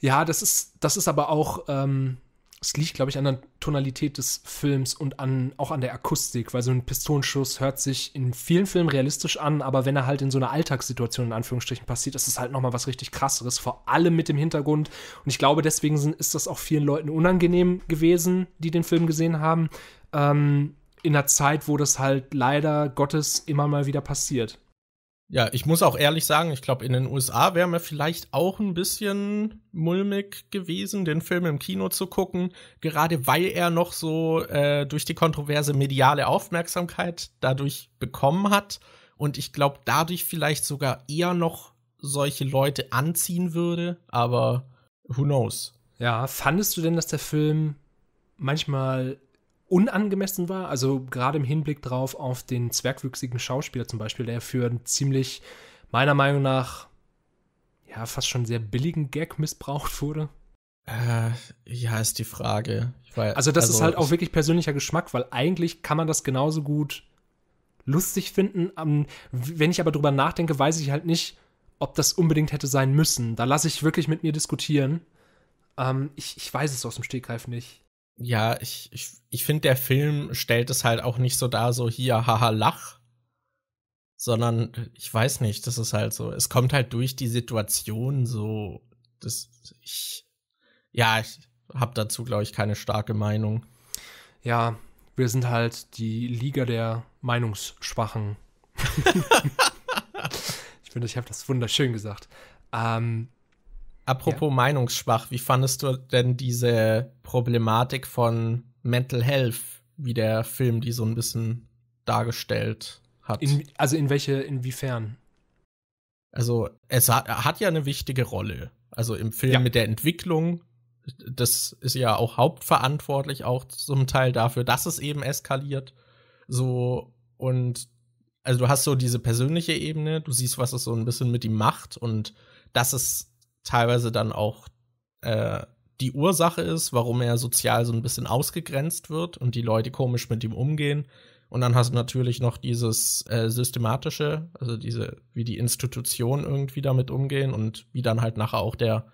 Ja, das ist, das ist aber auch ähm, es liegt, glaube ich, an der Tonalität des Films und an, auch an der Akustik, weil so ein Pistolenschuss hört sich in vielen Filmen realistisch an, aber wenn er halt in so einer Alltagssituation in Anführungsstrichen passiert, ist es halt nochmal was richtig krasseres, vor allem mit dem Hintergrund. Und ich glaube, deswegen sind, ist das auch vielen Leuten unangenehm gewesen, die den Film gesehen haben, ähm, in einer Zeit, wo das halt leider Gottes immer mal wieder passiert. Ja, ich muss auch ehrlich sagen, ich glaube, in den USA wäre mir vielleicht auch ein bisschen mulmig gewesen, den Film im Kino zu gucken, gerade weil er noch so äh, durch die kontroverse mediale Aufmerksamkeit dadurch bekommen hat und ich glaube, dadurch vielleicht sogar eher noch solche Leute anziehen würde, aber who knows. Ja, fandest du denn, dass der Film manchmal unangemessen war. Also gerade im Hinblick drauf auf den zwergwüchsigen Schauspieler zum Beispiel, der für einen ziemlich, meiner Meinung nach, ja, fast schon sehr billigen Gag missbraucht wurde. Äh, ja, ist die Frage. Weiß, also das also, ist halt auch wirklich persönlicher Geschmack, weil eigentlich kann man das genauso gut lustig finden. Um, ähm, wenn ich aber drüber nachdenke, weiß ich halt nicht, ob das unbedingt hätte sein müssen. Da lasse ich wirklich mit mir diskutieren. Ähm, ich, ich weiß es aus dem Stegreif nicht ja, ich, ich, ich finde, der Film stellt es halt auch nicht so dar, so hier, haha, lach. Sondern, äh, ich weiß nicht, das ist halt so. Es kommt halt durch die Situation so. Das, ich, ja, ich habe dazu, glaube ich, keine starke Meinung. Ja, wir sind halt die Liga der Meinungsschwachen. *laughs* *laughs* ich finde, ich habe das wunderschön gesagt. Ähm, Apropos ja. Meinungsschwach, wie fandest du denn diese Problematik von Mental Health, wie der Film die so ein bisschen dargestellt hat? In, also in welche, inwiefern? Also es hat, hat, ja eine wichtige Rolle. Also im Film ja. mit der Entwicklung, das ist ja auch hauptverantwortlich auch zum Teil dafür, dass es eben eskaliert. So und also du hast so diese persönliche Ebene, du siehst, was es so ein bisschen mit ihm macht und dass es teilweise dann auch äh, die Ursache ist, warum er sozial so ein bisschen ausgegrenzt wird und die Leute komisch mit ihm umgehen. Und dann hast du natürlich noch dieses äh, systematische, also diese, wie die Institutionen irgendwie damit umgehen und wie dann halt nachher auch der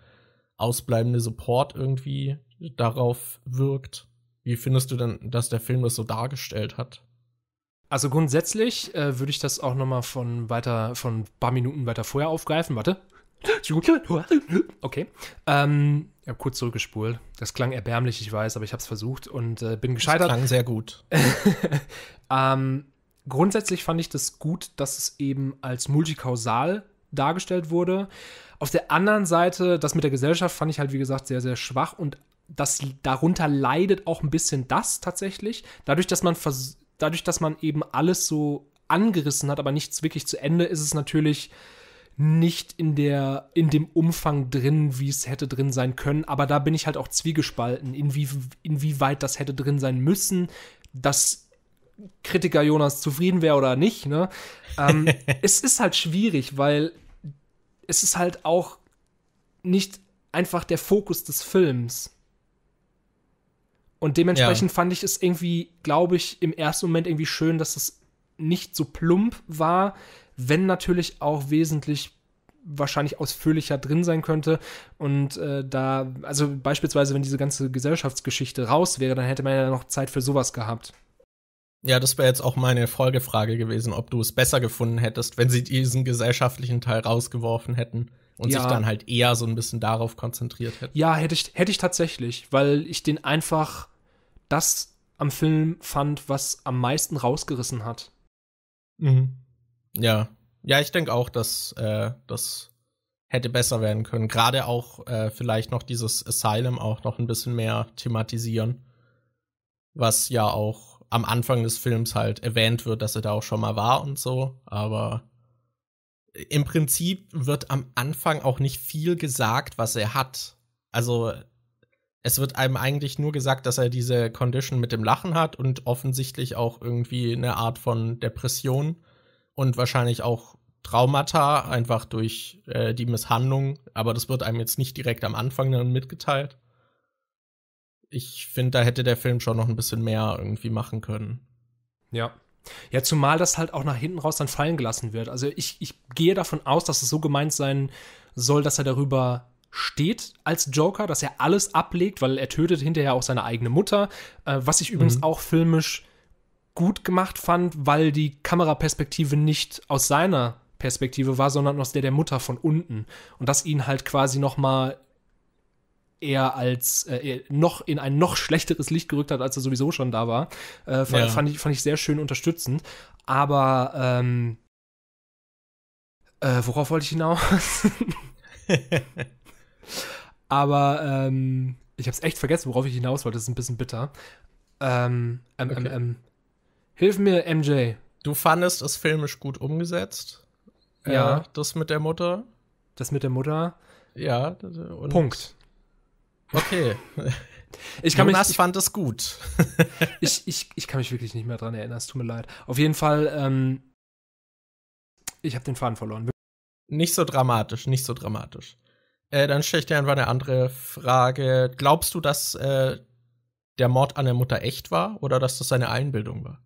ausbleibende Support irgendwie darauf wirkt. Wie findest du denn, dass der Film das so dargestellt hat? Also grundsätzlich äh, würde ich das auch noch mal von weiter von ein paar Minuten weiter vorher aufgreifen. Warte. Okay. Ähm, ich habe kurz zurückgespult. Das klang erbärmlich, ich weiß, aber ich habe es versucht und äh, bin gescheitert. Das klang sehr gut. *laughs* ähm, grundsätzlich fand ich das gut, dass es eben als multikausal dargestellt wurde. Auf der anderen Seite, das mit der Gesellschaft fand ich halt, wie gesagt, sehr, sehr schwach und das darunter leidet auch ein bisschen das tatsächlich. Dadurch, dass man dadurch, dass man eben alles so angerissen hat, aber nichts wirklich zu Ende, ist es natürlich nicht in der, in dem Umfang drin, wie es hätte drin sein können. Aber da bin ich halt auch zwiegespalten, inwie, inwieweit das hätte drin sein müssen, dass Kritiker Jonas zufrieden wäre oder nicht. Ne? Ähm, *laughs* es ist halt schwierig, weil es ist halt auch nicht einfach der Fokus des Films. Und dementsprechend ja. fand ich es irgendwie, glaube ich, im ersten Moment irgendwie schön, dass es nicht so plump war, wenn natürlich auch wesentlich wahrscheinlich ausführlicher drin sein könnte. Und äh, da, also beispielsweise, wenn diese ganze Gesellschaftsgeschichte raus wäre, dann hätte man ja noch Zeit für sowas gehabt. Ja, das wäre jetzt auch meine Folgefrage gewesen, ob du es besser gefunden hättest, wenn sie diesen gesellschaftlichen Teil rausgeworfen hätten und ja. sich dann halt eher so ein bisschen darauf konzentriert hätten. Ja, hätte ich, hätte ich tatsächlich, weil ich den einfach das am Film fand, was am meisten rausgerissen hat. Mhm. Ja. Ja, ich denke auch, dass äh, das hätte besser werden können. Gerade auch äh, vielleicht noch dieses Asylum auch noch ein bisschen mehr thematisieren. Was ja auch am Anfang des Films halt erwähnt wird, dass er da auch schon mal war und so. Aber im Prinzip wird am Anfang auch nicht viel gesagt, was er hat. Also es wird einem eigentlich nur gesagt, dass er diese Condition mit dem Lachen hat und offensichtlich auch irgendwie eine Art von Depression und wahrscheinlich auch Traumata, einfach durch äh, die Misshandlung, aber das wird einem jetzt nicht direkt am Anfang dann mitgeteilt. Ich finde, da hätte der Film schon noch ein bisschen mehr irgendwie machen können. Ja. Ja, zumal das halt auch nach hinten raus dann fallen gelassen wird. Also ich, ich gehe davon aus, dass es so gemeint sein soll, dass er darüber steht als Joker, dass er alles ablegt, weil er tötet hinterher auch seine eigene Mutter, äh, was ich übrigens mhm. auch filmisch gut gemacht fand, weil die Kameraperspektive nicht aus seiner Perspektive war, sondern aus der der Mutter von unten. Und das ihn halt quasi nochmal eher als äh, noch in ein noch schlechteres Licht gerückt hat, als er sowieso schon da war. Äh, fand, ja. fand, ich, fand ich sehr schön unterstützend. Aber ähm, äh, worauf wollte ich hinaus? *laughs* Aber ähm, ich habe es echt vergessen, worauf ich hinaus wollte. Das ist ein bisschen bitter. Ähm, ähm, ähm okay. ähm, Hilf mir, MJ. Du fandest es filmisch gut umgesetzt. Ja. Äh, das mit der Mutter. Das mit der Mutter. Ja. Äh, Punkt. Okay. *laughs* Ich kann Jonas mich, ich, fand es gut. *laughs* ich, ich, ich kann mich wirklich nicht mehr dran erinnern, es tut mir leid. Auf jeden Fall, ähm, ich habe den Faden verloren. Nicht so dramatisch, nicht so dramatisch. Äh, dann stelle ich dir einfach eine andere Frage. Glaubst du, dass äh, der Mord an der Mutter echt war oder dass das seine Einbildung war?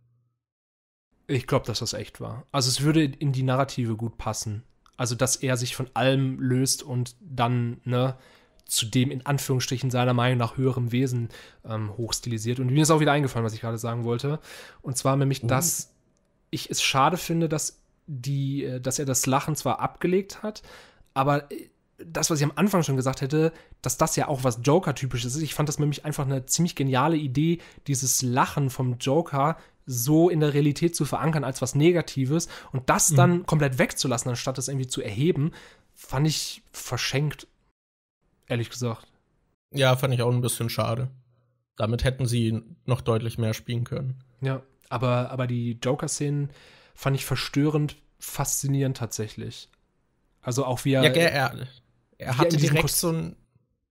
Ich glaube, dass das echt war. Also es würde in die Narrative gut passen. Also, dass er sich von allem löst und dann, ne, zu dem in Anführungsstrichen seiner Meinung nach höherem Wesen ähm, hochstilisiert. Und mir ist auch wieder eingefallen, was ich gerade sagen wollte. Und zwar nämlich, uh. dass ich es schade finde, dass die, äh, dass er das Lachen zwar abgelegt hat, aber äh, das, was ich am Anfang schon gesagt hätte, dass das ja auch was Joker-typisches ist. Ich fand das nämlich einfach eine ziemlich geniale Idee, dieses Lachen vom Joker so in der Realität zu verankern als was Negatives und das mhm. dann komplett wegzulassen, anstatt das irgendwie zu erheben, fand ich verschenkt, ehrlich gesagt. Ja, fand ich auch ein bisschen schade. Damit hätten sie noch deutlich mehr spielen können. Ja, aber, aber die Joker-Szenen fand ich verstörend faszinierend tatsächlich. Also auch wie er. Ja, er, er hatte direkt Kostüm so ein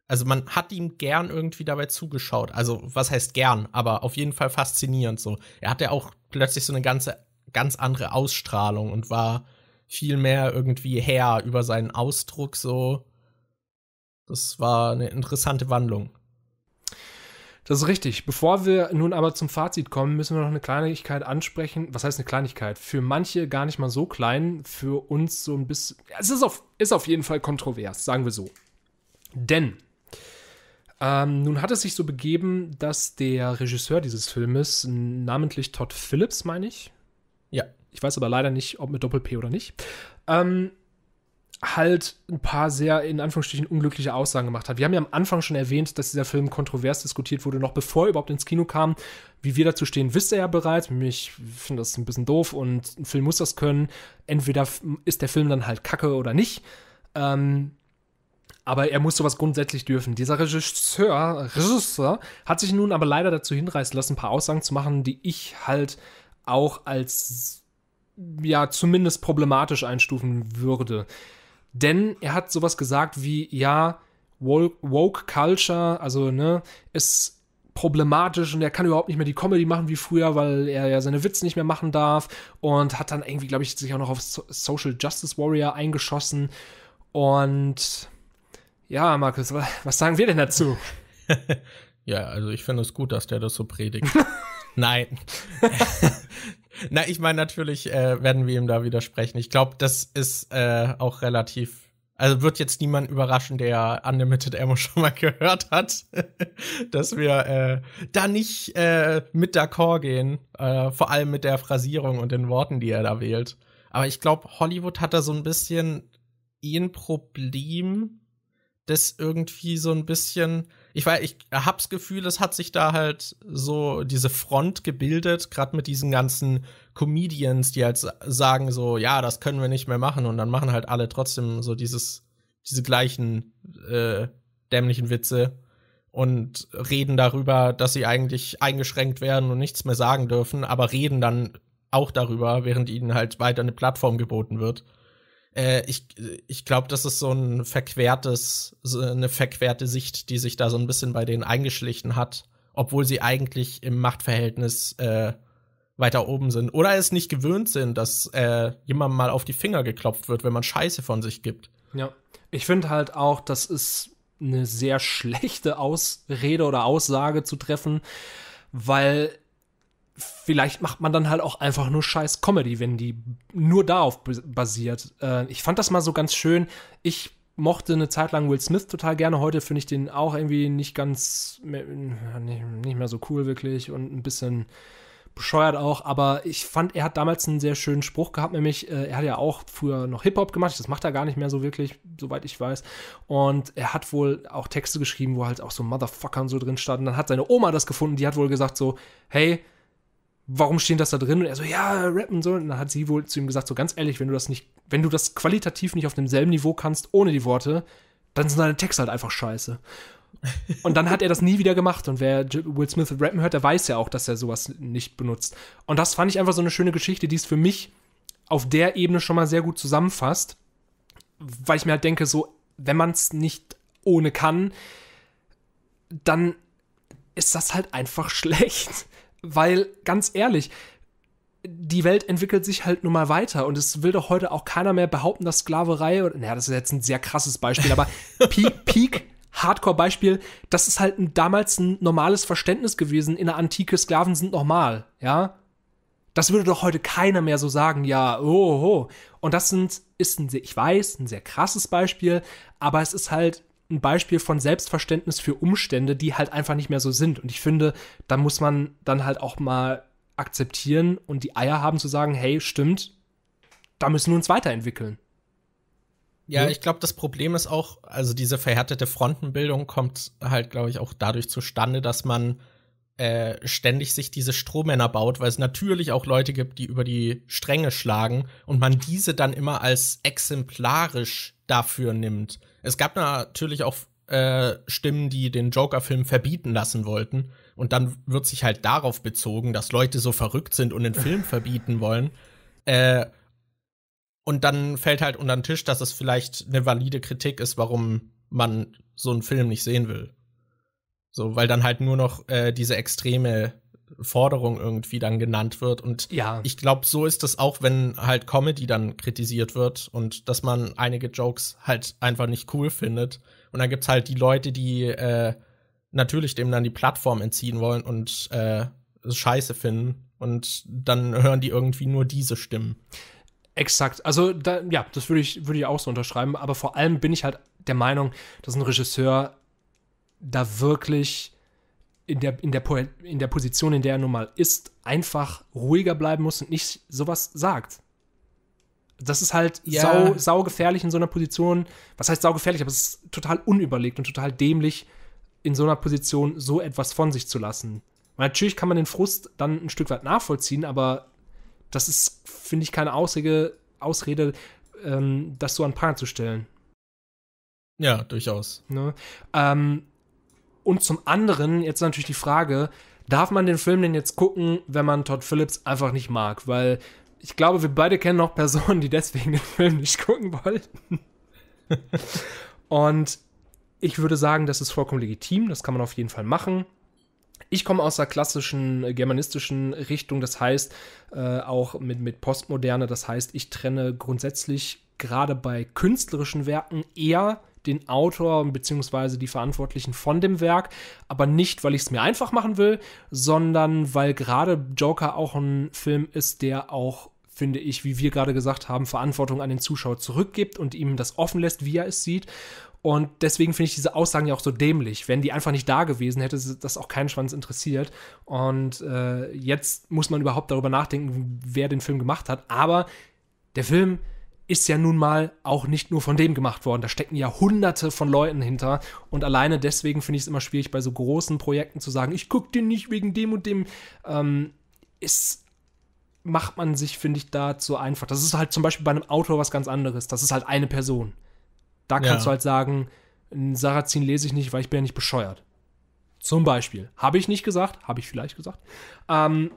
also man hat ihm gern irgendwie dabei zugeschaut. Also, was heißt gern, aber auf jeden Fall faszinierend so. Er hatte auch plötzlich so eine ganze, ganz andere Ausstrahlung und war viel mehr irgendwie Herr über seinen Ausdruck so. Das war eine interessante Wandlung. Das ist richtig. Bevor wir nun aber zum Fazit kommen, müssen wir noch eine Kleinigkeit ansprechen. Was heißt eine Kleinigkeit? Für manche gar nicht mal so klein, für uns so ein bisschen. es ist auf, ist auf jeden Fall kontrovers, sagen wir so. Denn ähm, nun hat es sich so begeben, dass der Regisseur dieses Filmes, namentlich Todd Phillips, meine ich. Ja. Ich weiß aber leider nicht, ob mit Doppel-P oder nicht. Ähm, halt ein paar sehr in Anführungsstrichen unglückliche Aussagen gemacht hat. Wir haben ja am Anfang schon erwähnt, dass dieser Film kontrovers diskutiert wurde, noch bevor er überhaupt ins Kino kam. Wie wir dazu stehen, wisst ihr ja bereits. Ich finde das ein bisschen doof und ein Film muss das können. Entweder ist der Film dann halt kacke oder nicht. Ähm, aber er muss sowas grundsätzlich dürfen. Dieser Regisseur, Regisseur hat sich nun aber leider dazu hinreißen lassen, ein paar Aussagen zu machen, die ich halt auch als ja zumindest problematisch einstufen würde. Denn er hat sowas gesagt wie, ja, Woke Culture, also ne, ist problematisch und er kann überhaupt nicht mehr die Comedy machen wie früher, weil er ja seine Witze nicht mehr machen darf und hat dann irgendwie, glaube ich, sich auch noch auf Social Justice Warrior eingeschossen und ja, Markus, was sagen wir denn dazu? *laughs* ja, also ich finde es gut, dass der das so predigt. *laughs* Nein. *laughs* Na, ich meine, natürlich äh, werden wir ihm da widersprechen. Ich glaube, das ist äh, auch relativ. Also wird jetzt niemand überraschen, der Unlimited Ammo schon mal gehört hat, dass wir äh, da nicht äh, mit d'accord gehen. Äh, vor allem mit der Phrasierung und den Worten, die er da wählt. Aber ich glaube, Hollywood hat da so ein bisschen ein Problem, das irgendwie so ein bisschen. Ich weiß, ich hab's Gefühl, es hat sich da halt so diese Front gebildet, gerade mit diesen ganzen Comedians, die halt sagen so, ja, das können wir nicht mehr machen und dann machen halt alle trotzdem so dieses, diese gleichen äh, dämlichen Witze und reden darüber, dass sie eigentlich eingeschränkt werden und nichts mehr sagen dürfen, aber reden dann auch darüber, während ihnen halt weiter eine Plattform geboten wird. Äh, ich, ich glaube, das ist so ein verquertes, so eine verquerte Sicht, die sich da so ein bisschen bei denen eingeschlichen hat, obwohl sie eigentlich im Machtverhältnis äh, weiter oben sind. Oder es nicht gewöhnt sind, dass äh, jemand mal auf die Finger geklopft wird, wenn man Scheiße von sich gibt. Ja. Ich finde halt auch, das ist eine sehr *laughs* schlechte Ausrede oder Aussage zu treffen, weil vielleicht macht man dann halt auch einfach nur scheiß Comedy, wenn die nur darauf basiert. Äh, ich fand das mal so ganz schön. Ich mochte eine Zeit lang Will Smith total gerne. Heute finde ich den auch irgendwie nicht ganz, mehr, nicht mehr so cool wirklich und ein bisschen bescheuert auch. Aber ich fand, er hat damals einen sehr schönen Spruch gehabt, nämlich äh, er hat ja auch früher noch Hip-Hop gemacht. Das macht er gar nicht mehr so wirklich, soweit ich weiß. Und er hat wohl auch Texte geschrieben, wo halt auch so Motherfucker und so drin standen. Dann hat seine Oma das gefunden. Die hat wohl gesagt so, hey, warum stehen das da drin? Und er so, ja, rappen soll. Und dann hat sie wohl zu ihm gesagt, so ganz ehrlich, wenn du das nicht, wenn du das qualitativ nicht auf demselben Niveau kannst, ohne die Worte, dann sind deine Texte halt einfach scheiße. *laughs* und dann hat er das nie wieder gemacht. Und wer Will Smith rappen hört, der weiß ja auch, dass er sowas nicht benutzt. Und das fand ich einfach so eine schöne Geschichte, die es für mich auf der Ebene schon mal sehr gut zusammenfasst. Weil ich mir halt denke, so, wenn man es nicht ohne kann, dann ist das halt einfach *laughs* schlecht. Weil, ganz ehrlich, die Welt entwickelt sich halt nun mal weiter und es will doch heute auch keiner mehr behaupten, dass Sklaverei oder, naja, das ist jetzt ein sehr krasses Beispiel, aber *laughs* Peak, Peak Hardcore-Beispiel, das ist halt ein, damals ein normales Verständnis gewesen. In der Antike Sklaven sind normal, ja. Das würde doch heute keiner mehr so sagen, ja, oh, oh. Und das sind, ist ein, ich weiß, ein sehr krasses Beispiel, aber es ist halt ein Beispiel von Selbstverständnis für Umstände, die halt einfach nicht mehr so sind. Und ich finde, da muss man dann halt auch mal akzeptieren und die Eier haben zu sagen, hey, stimmt, da müssen wir uns weiterentwickeln. Ja, hm? ich glaube, das Problem ist auch, also diese verhärtete Frontenbildung kommt halt, glaube ich, auch dadurch zustande, dass man äh, ständig sich diese Strohmänner baut, weil es natürlich auch Leute gibt, die über die Stränge schlagen und man diese dann immer als exemplarisch dafür nimmt. Es gab natürlich auch äh, Stimmen, die den Joker-Film verbieten lassen wollten. Und dann wird sich halt darauf bezogen, dass Leute so verrückt sind und den Film *laughs* verbieten wollen. Äh, und dann fällt halt unter den Tisch, dass es vielleicht eine valide Kritik ist, warum man so einen Film nicht sehen will. So, weil dann halt nur noch äh, diese extreme Forderung irgendwie dann genannt wird. Und ja. ich glaube, so ist das auch, wenn halt Comedy dann kritisiert wird und dass man einige Jokes halt einfach nicht cool findet. Und dann gibt es halt die Leute, die äh, natürlich dem dann die Plattform entziehen wollen und äh, scheiße finden. Und dann hören die irgendwie nur diese Stimmen. Exakt. Also, da, ja, das würde ich, würd ich auch so unterschreiben. Aber vor allem bin ich halt der Meinung, dass ein Regisseur da wirklich in der, in, der, in der Position, in der er nun mal ist, einfach ruhiger bleiben muss und nicht sowas sagt. Das ist halt ja. sau, sau gefährlich in so einer Position. Was heißt sau gefährlich? Aber es ist total unüberlegt und total dämlich, in so einer Position so etwas von sich zu lassen. Und natürlich kann man den Frust dann ein Stück weit nachvollziehen, aber das ist, finde ich, keine Ausrede, Ausrede ähm, das so an Paar zu stellen. Ja, durchaus. Ne? Ähm, und zum anderen, jetzt natürlich die Frage, darf man den Film denn jetzt gucken, wenn man Todd Phillips einfach nicht mag? Weil ich glaube, wir beide kennen noch Personen, die deswegen den Film nicht gucken wollten. Und ich würde sagen, das ist vollkommen legitim, das kann man auf jeden Fall machen. Ich komme aus der klassischen äh, germanistischen Richtung, das heißt äh, auch mit, mit Postmoderne, das heißt, ich trenne grundsätzlich gerade bei künstlerischen Werken eher den Autor bzw. die Verantwortlichen von dem Werk, aber nicht, weil ich es mir einfach machen will, sondern weil gerade Joker auch ein Film ist, der auch finde ich, wie wir gerade gesagt haben, Verantwortung an den Zuschauer zurückgibt und ihm das offen lässt, wie er es sieht. Und deswegen finde ich diese Aussagen ja auch so dämlich. Wenn die einfach nicht da gewesen, hätte das auch keinen Schwanz interessiert. Und äh, jetzt muss man überhaupt darüber nachdenken, wer den Film gemacht hat. Aber der Film ist ja nun mal auch nicht nur von dem gemacht worden. Da stecken ja hunderte von Leuten hinter. Und alleine deswegen finde ich es immer schwierig, bei so großen Projekten zu sagen, ich gucke den nicht wegen dem und dem. Ähm, ist, macht man sich, finde ich, da zu einfach. Das ist halt zum Beispiel bei einem Autor was ganz anderes. Das ist halt eine Person. Da ja. kannst du halt sagen, Sarazin lese ich nicht, weil ich bin ja nicht bescheuert. Zum Beispiel. Habe ich nicht gesagt, habe ich vielleicht gesagt. Ähm,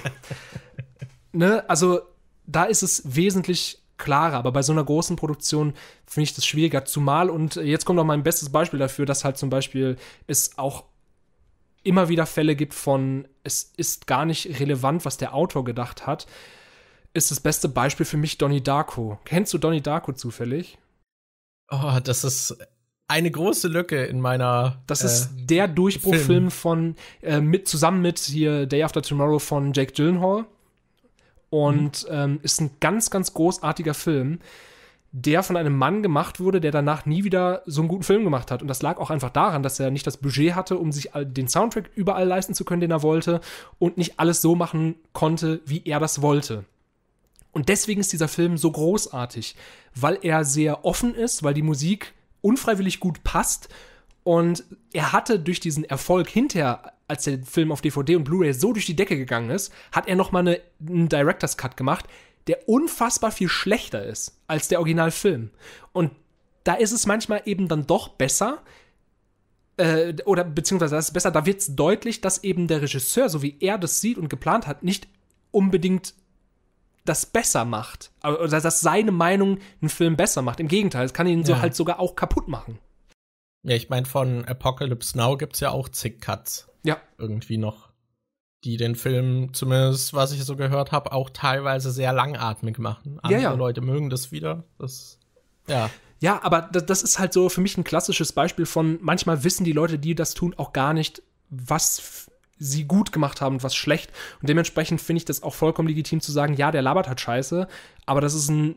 *laughs* ne, also da ist es wesentlich klarer, aber bei so einer großen Produktion finde ich das schwieriger. Zumal, und jetzt kommt noch mein bestes Beispiel dafür, dass halt zum Beispiel es auch immer wieder Fälle gibt von, es ist gar nicht relevant, was der Autor gedacht hat, ist das beste Beispiel für mich Donnie Darko. Kennst du Donnie Darko zufällig? Oh, das ist eine große Lücke in meiner. Das äh, ist der Durchbruchfilm Film. von äh, mit zusammen mit hier Day After Tomorrow von Jake Gyllenhaal Mhm. und mhm. ähm, ist ein ganz, ganz großartiger Film, der von einem Mann gemacht wurde, der danach nie wieder so einen guten Film gemacht hat. Und das lag auch einfach daran, dass er nicht das Budget hatte, um sich den Soundtrack überall leisten zu können, den er wollte und nicht alles so machen konnte, wie er das wollte. Und deswegen ist dieser Film so großartig, weil er sehr offen ist, weil die Musik unfreiwillig gut passt. Und er hatte durch diesen Erfolg hinterher als der Film auf DVD und Blu-ray so durch die Decke gegangen ist, hat er nochmal eine, einen Director's Cut gemacht, der unfassbar viel schlechter ist als der Originalfilm. Und da ist es manchmal eben dann doch besser, äh, oder beziehungsweise das ist besser, da wird es deutlich, dass eben der Regisseur, so wie er das sieht und geplant hat, nicht unbedingt das besser macht. Oder dass seine Meinung einen Film besser macht. Im Gegenteil, es kann ihn ja. so halt sogar auch kaputt machen. Ja, ich meine, von Apocalypse Now gibt es ja auch zig Cuts. Ja. Irgendwie noch. Die den Film, zumindest was ich so gehört habe, auch teilweise sehr langatmig machen. Andere ja, ja. Leute mögen das wieder. Das, ja. Ja, aber das ist halt so für mich ein klassisches Beispiel von, manchmal wissen die Leute, die das tun, auch gar nicht, was sie gut gemacht haben und was schlecht. Und dementsprechend finde ich das auch vollkommen legitim zu sagen, ja, der labert halt scheiße, aber das ist ein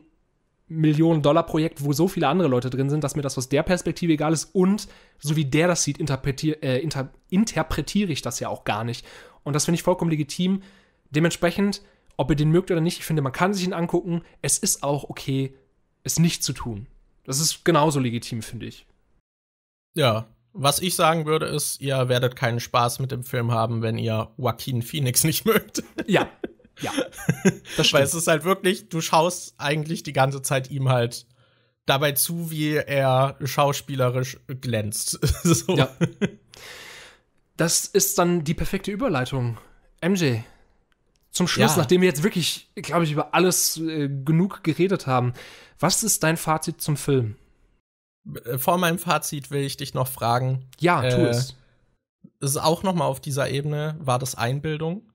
Millionen-Dollar-Projekt, wo so viele andere Leute drin sind, dass mir das aus der Perspektive egal ist. Und so wie der das sieht, interpretier, äh, inter, interpretiere ich das ja auch gar nicht. Und das finde ich vollkommen legitim. Dementsprechend, ob ihr den mögt oder nicht, ich finde, man kann sich ihn angucken. Es ist auch okay, es nicht zu tun. Das ist genauso legitim, finde ich. Ja, was ich sagen würde, ist, ihr werdet keinen Spaß mit dem Film haben, wenn ihr Joaquin Phoenix nicht mögt. Ja, *laughs* Ja. *laughs* Das Weil es ist halt wirklich, du schaust eigentlich die ganze Zeit ihm halt dabei zu, wie er schauspielerisch glänzt. *laughs* so. Ja. Das ist dann die perfekte Überleitung. MJ, zum Schluss, ja. nachdem wir jetzt wirklich, glaube ich, über alles äh, genug geredet haben, was ist dein Fazit zum Film? Äh, vor meinem Fazit will ich dich noch fragen. Ja, tu äh, es. Ist auch noch mal auf dieser Ebene war das Einbildung?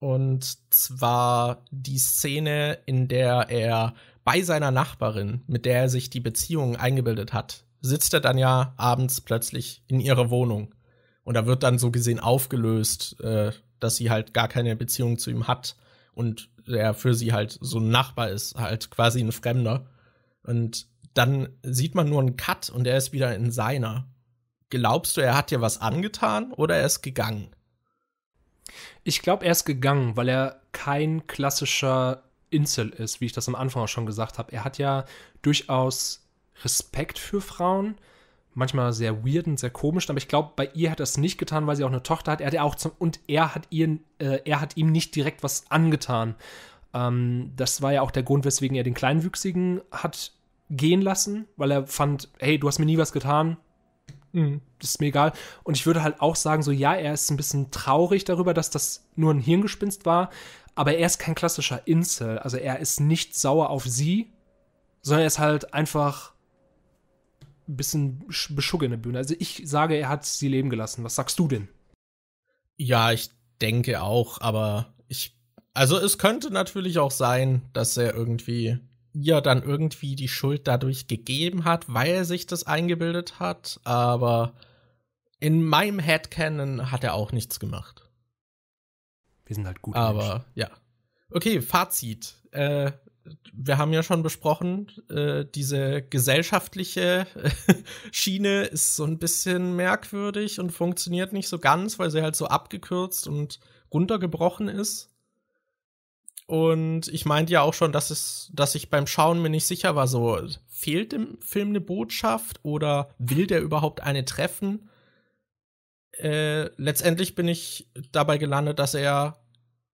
Und zwar die Szene, in der er bei seiner Nachbarin, mit der er sich die Beziehung eingebildet hat, sitzt er dann ja abends plötzlich in ihrer Wohnung. Und da wird dann so gesehen aufgelöst, äh, dass sie halt gar keine Beziehung zu ihm hat und er für sie halt so ein Nachbar ist, halt quasi ein Fremder. Und dann sieht man nur einen Cut und er ist wieder in seiner. Glaubst du, er hat dir was angetan oder er ist gegangen? Ich glaube, er ist gegangen, weil er kein klassischer Insel ist, wie ich das am Anfang auch schon gesagt habe. Er hat ja durchaus Respekt für Frauen, manchmal sehr weird und sehr komisch, aber ich glaube, bei ihr hat er es nicht getan, weil sie auch eine Tochter hat. Er hat ja auch zum, und er hat ihr, äh, er hat ihm nicht direkt was angetan. Ähm, das war ja auch der Grund, weswegen er den Kleinwüchsigen hat gehen lassen, weil er fand, hey, du hast mir nie was getan, Mhm. Ist mir egal. Und ich würde halt auch sagen, so ja, er ist ein bisschen traurig darüber, dass das nur ein Hirngespinst war, aber er ist kein klassischer Insel. Also er ist nicht sauer auf sie, sondern er ist halt einfach ein bisschen beschuggene in der Bühne. Also ich sage, er hat sie leben gelassen. Was sagst du denn? Ja, ich denke auch, aber ich. Also es könnte natürlich auch sein, dass er irgendwie ihr dann irgendwie die Schuld dadurch gegeben hat, weil er sich das eingebildet hat, aber in meinem Headcanon hat er auch nichts gemacht. Wir sind halt gut. Aber Menschen. ja. Okay, Fazit. Äh, wir haben ja schon besprochen, äh, diese gesellschaftliche *laughs* Schiene ist so ein bisschen merkwürdig und funktioniert nicht so ganz, weil sie halt so abgekürzt und runtergebrochen ist. Und ich meinte ja auch schon, dass es, dass ich beim Schauen mir nicht sicher war, so fehlt dem Film eine Botschaft oder will der überhaupt eine treffen? Äh, letztendlich bin ich dabei gelandet, dass er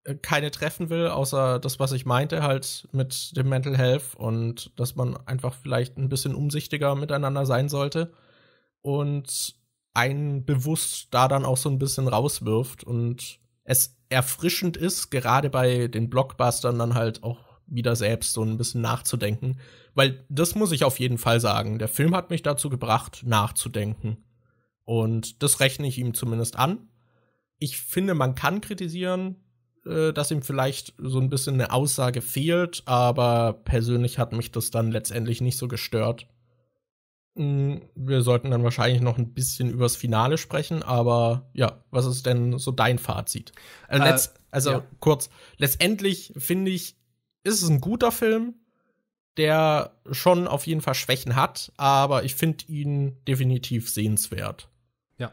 äh, keine treffen will, außer das, was ich meinte, halt mit dem Mental Health und dass man einfach vielleicht ein bisschen umsichtiger miteinander sein sollte und einen bewusst da dann auch so ein bisschen rauswirft und es erfrischend ist, gerade bei den Blockbustern dann halt auch wieder selbst so ein bisschen nachzudenken. Weil das muss ich auf jeden Fall sagen. Der Film hat mich dazu gebracht, nachzudenken. Und das rechne ich ihm zumindest an. Ich finde, man kann kritisieren, äh, dass ihm vielleicht so ein bisschen eine Aussage fehlt, aber persönlich hat mich das dann letztendlich nicht so gestört. Hm, wir sollten dann wahrscheinlich noch ein bisschen übers Finale sprechen, aber ja, was ist denn so dein Fazit? Also, äh, letzt, also ja. kurz, letztendlich finde ich, ist es ein guter Film, der schon auf jeden Fall Schwächen hat, aber ich finde ihn definitiv sehenswert. Ja.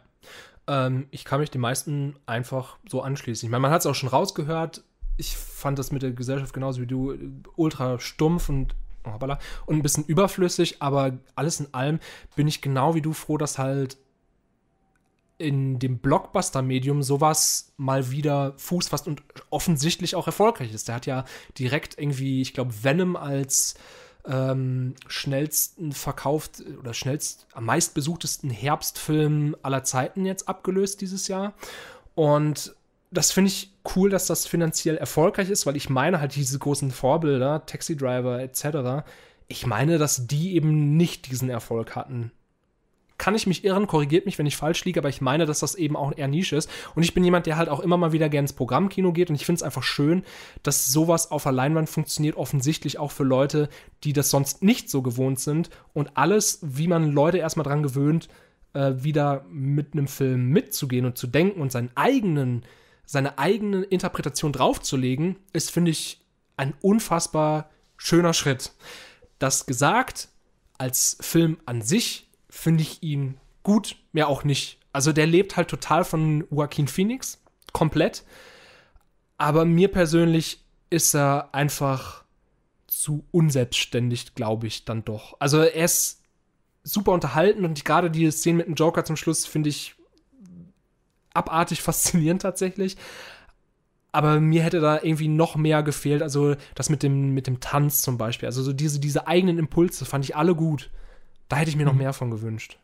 Ähm, ich kann mich den meisten einfach so anschließen. Ich meine, man hat es auch schon rausgehört. Ich fand das mit der Gesellschaft genauso wie du äh, ultra stumpf und hoppala, und ein bisschen überflüssig, aber alles in allem bin ich genau wie du froh, dass halt in dem Blockbuster-Medium sowas mal wieder Fuß fasst und offensichtlich auch erfolgreich ist. Der hat ja direkt irgendwie, ich glaube, Venom als ähm, schnellsten verkauft oder schnellst am meistbesuchtesten Herbstfilm aller Zeiten jetzt abgelöst dieses Jahr. Und das finde ich cool, dass das finanziell erfolgreich ist, weil ich meine halt diese großen Vorbilder, Taxi Driver etc., ich meine, dass die eben nicht diesen Erfolg hatten. Kann ich mich irren, korrigiert mich, wenn ich falsch liege, aber ich meine, dass das eben auch eher Nische ist. Und ich bin jemand, der halt auch immer mal wieder gerne ins Programmkino geht und ich finde es einfach schön, dass sowas auf der Leinwand funktioniert, offensichtlich auch für Leute, die das sonst nicht so gewohnt sind und alles, wie man Leute erstmal dran gewöhnt, äh, wieder mit einem Film mitzugehen und zu denken und seinen eigenen äh, seine eigene Interpretation draufzulegen, ist, finde ich, ein unfassbar schöner Schritt. Das gesagt, als Film an sich finde ich ihn gut, mehr auch nicht. Also der lebt halt total von Joaquin Phoenix, komplett. Aber mir persönlich ist er einfach zu unselbstständig, glaube ich, dann doch. Also er ist super unterhalten und gerade die Szene mit dem Joker zum Schluss finde ich abartig *laughs* faszinierend tatsächlich. Aber mir hätte da irgendwie noch mehr gefehlt. Also das mit dem, mit dem Tanz zum Beispiel. Also so diese, diese eigenen Impulse fand ich alle gut. Da hätte ich mir noch mhm. mehr von gewünscht.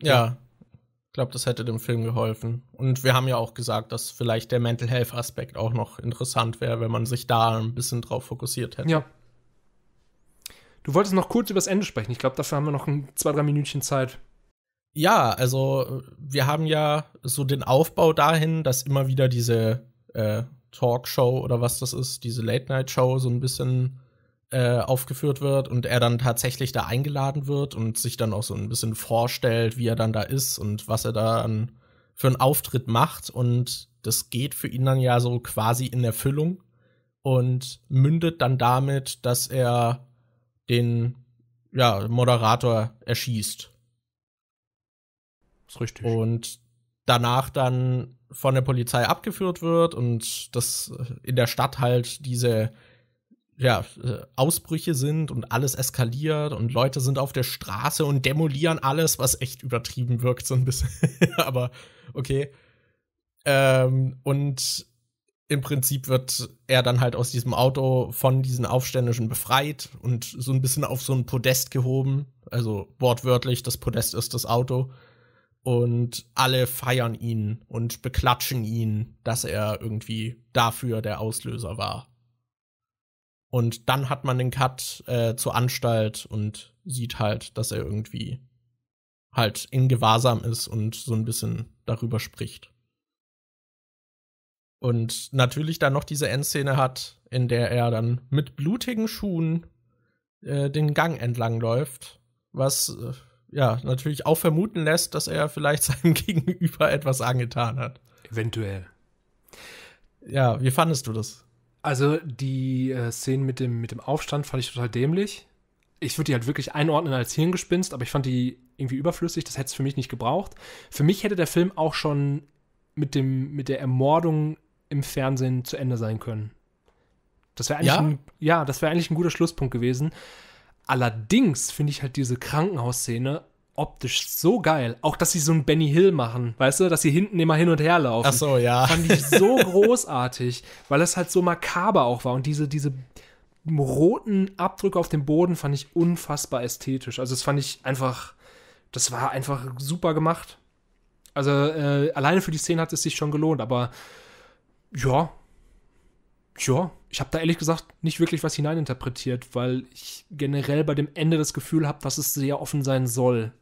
Ja, ich glaube, das hätte dem Film geholfen. Und wir haben ja auch gesagt, dass vielleicht der Mental Health Aspekt auch noch interessant wäre, wenn man sich da ein bisschen drauf fokussiert hätte. Ja. Du wolltest noch kurz über das Ende sprechen. Ich glaube, dafür haben wir noch ein, zwei, drei Minütchen Zeit ja, also wir haben ja so den Aufbau dahin, dass immer wieder diese äh, Talkshow oder was das ist, diese Late-Night-Show so ein bisschen äh, aufgeführt wird und er dann tatsächlich da eingeladen wird und sich dann auch so ein bisschen vorstellt, wie er dann da ist und was er dann für einen Auftritt macht. Und das geht für ihn dann ja so quasi in Erfüllung und mündet dann damit, dass er den ja, Moderator erschießt. Ist richtig. Und danach dann von der Polizei abgeführt wird und das äh, in der Stadt halt diese ja, äh, Ausbrüche sind und alles eskaliert und Leute sind auf der Straße und demolieren alles, was echt übertrieben wirkt, so ein bisschen. *laughs* Aber okay. Ähm, und im Prinzip wird er dann halt aus diesem Auto von diesen Aufständischen befreit und so ein bisschen auf so ein Podest gehoben. Also wortwörtlich, das Podest ist das Auto und alle feiern ihn und beklatschen ihn, dass er irgendwie dafür der Auslöser war. Und dann hat man den Cut äh, zur Anstalt und sieht halt, dass er irgendwie halt in Gewahrsam ist und so ein bisschen darüber spricht. Und natürlich dann noch diese Endszene hat, in der er dann mit blutigen Schuhen äh, den Gang entlang läuft, was äh, ja, natürlich auch vermuten lässt, dass er vielleicht *laughs* seinem Gegenüber etwas angetan hat. Eventuell. Ja, wie fandest du das? Also, die äh, Szenen mit dem, mit dem Aufstand fand ich total dämlich. Ich würde die halt wirklich einordnen als Hirngespinst, aber ich fand die irgendwie überflüssig. Das hätte es für mich nicht gebraucht. Für mich hätte der Film auch schon mit, dem, mit der Ermordung im Fernsehen zu Ende sein können. Das wäre eigentlich, ja? ja, wär eigentlich ein guter Schlusspunkt gewesen. Allerdings finde ich halt diese Krankenhausszene optisch so geil. Auch, dass sie so einen Benny Hill machen, weißt du, dass sie hinten immer hin und her laufen. Ach so, ja. Fand ich so *laughs* großartig, weil es halt so makaber auch war und diese, diese roten Abdrücke auf dem Boden fand ich unfassbar ästhetisch. Also, das fand ich einfach, das war einfach super gemacht. Also, äh, alleine für die Szene hat es sich schon gelohnt, aber ja, ja, ich habe da ehrlich gesagt nicht wirklich was hineininterpretiert, weil ich generell bei dem Ende das Gefühl habe, dass es sehr offen sein soll.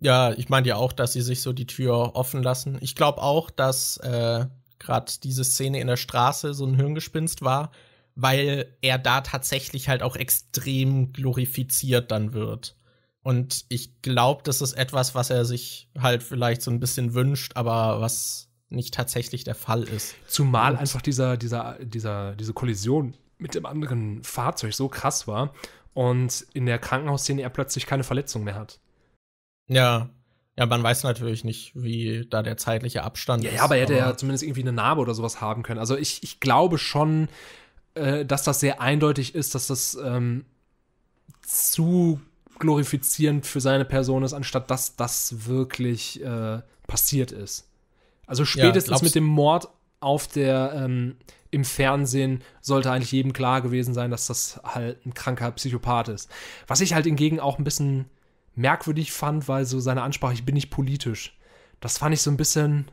Ja, ich meine ja auch, dass sie sich so die Tür offen lassen. Ich glaube auch, dass äh, gerade diese Szene in der Straße so ein Hirngespinst war, weil er da tatsächlich halt auch extrem glorifiziert dann wird. Und ich glaube, das ist etwas, was er sich halt vielleicht so ein bisschen wünscht, aber was nicht tatsächlich der Fall ist. Zumal und einfach dieser, dieser, dieser, diese Kollision mit dem anderen Fahrzeug so krass war und in der Krankenhausszene er plötzlich keine Verletzung mehr hat. Ja. Ja, man weiß natürlich nicht, wie da der zeitliche Abstand ja, ist. Ja, aber er hätte aber ja zumindest irgendwie eine Narbe oder sowas haben können. Also ich, ich glaube schon, äh, dass das sehr eindeutig ist, dass das ähm, zu glorifizierend für seine Person ist, anstatt dass das wirklich äh, passiert ist. Also spätestens ja, mit dem Mord auf der ähm, im Fernsehen sollte eigentlich jedem klar gewesen sein, dass das halt ein kranker Psychopath ist. Was ich halt hingegen auch ein bisschen merkwürdig fand, weil so seine Ansprache, ich bin nicht politisch, das fand ich so ein bisschen.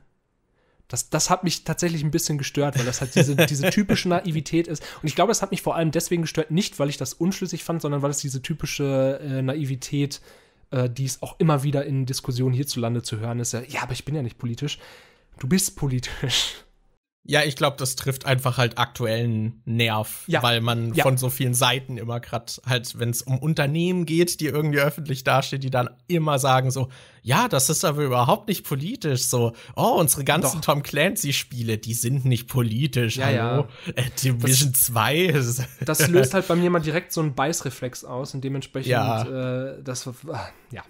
Das, das hat mich tatsächlich ein bisschen gestört, weil das halt diese, *laughs* diese typische Naivität ist. Und ich glaube, das hat mich vor allem deswegen gestört, nicht weil ich das unschlüssig fand, sondern weil es diese typische äh, Naivität, äh, die es auch immer wieder in Diskussionen hierzulande zu hören ist, ja, ja, aber ich bin ja nicht politisch. Du bist politisch. Ja, ich glaube, das trifft einfach halt aktuellen Nerv, ja. weil man ja. von so vielen Seiten immer gerade halt, wenn es um Unternehmen geht, die irgendwie öffentlich dastehen, die dann immer sagen so, ja, das ist aber überhaupt nicht politisch, so, oh, unsere ganzen Doch. Tom Clancy-Spiele, die sind nicht politisch, ja, hallo, ja. Äh, Division das, 2. das löst *laughs* halt bei mir mal direkt so einen Beißreflex aus und dementsprechend, ja. äh, das, äh, ja.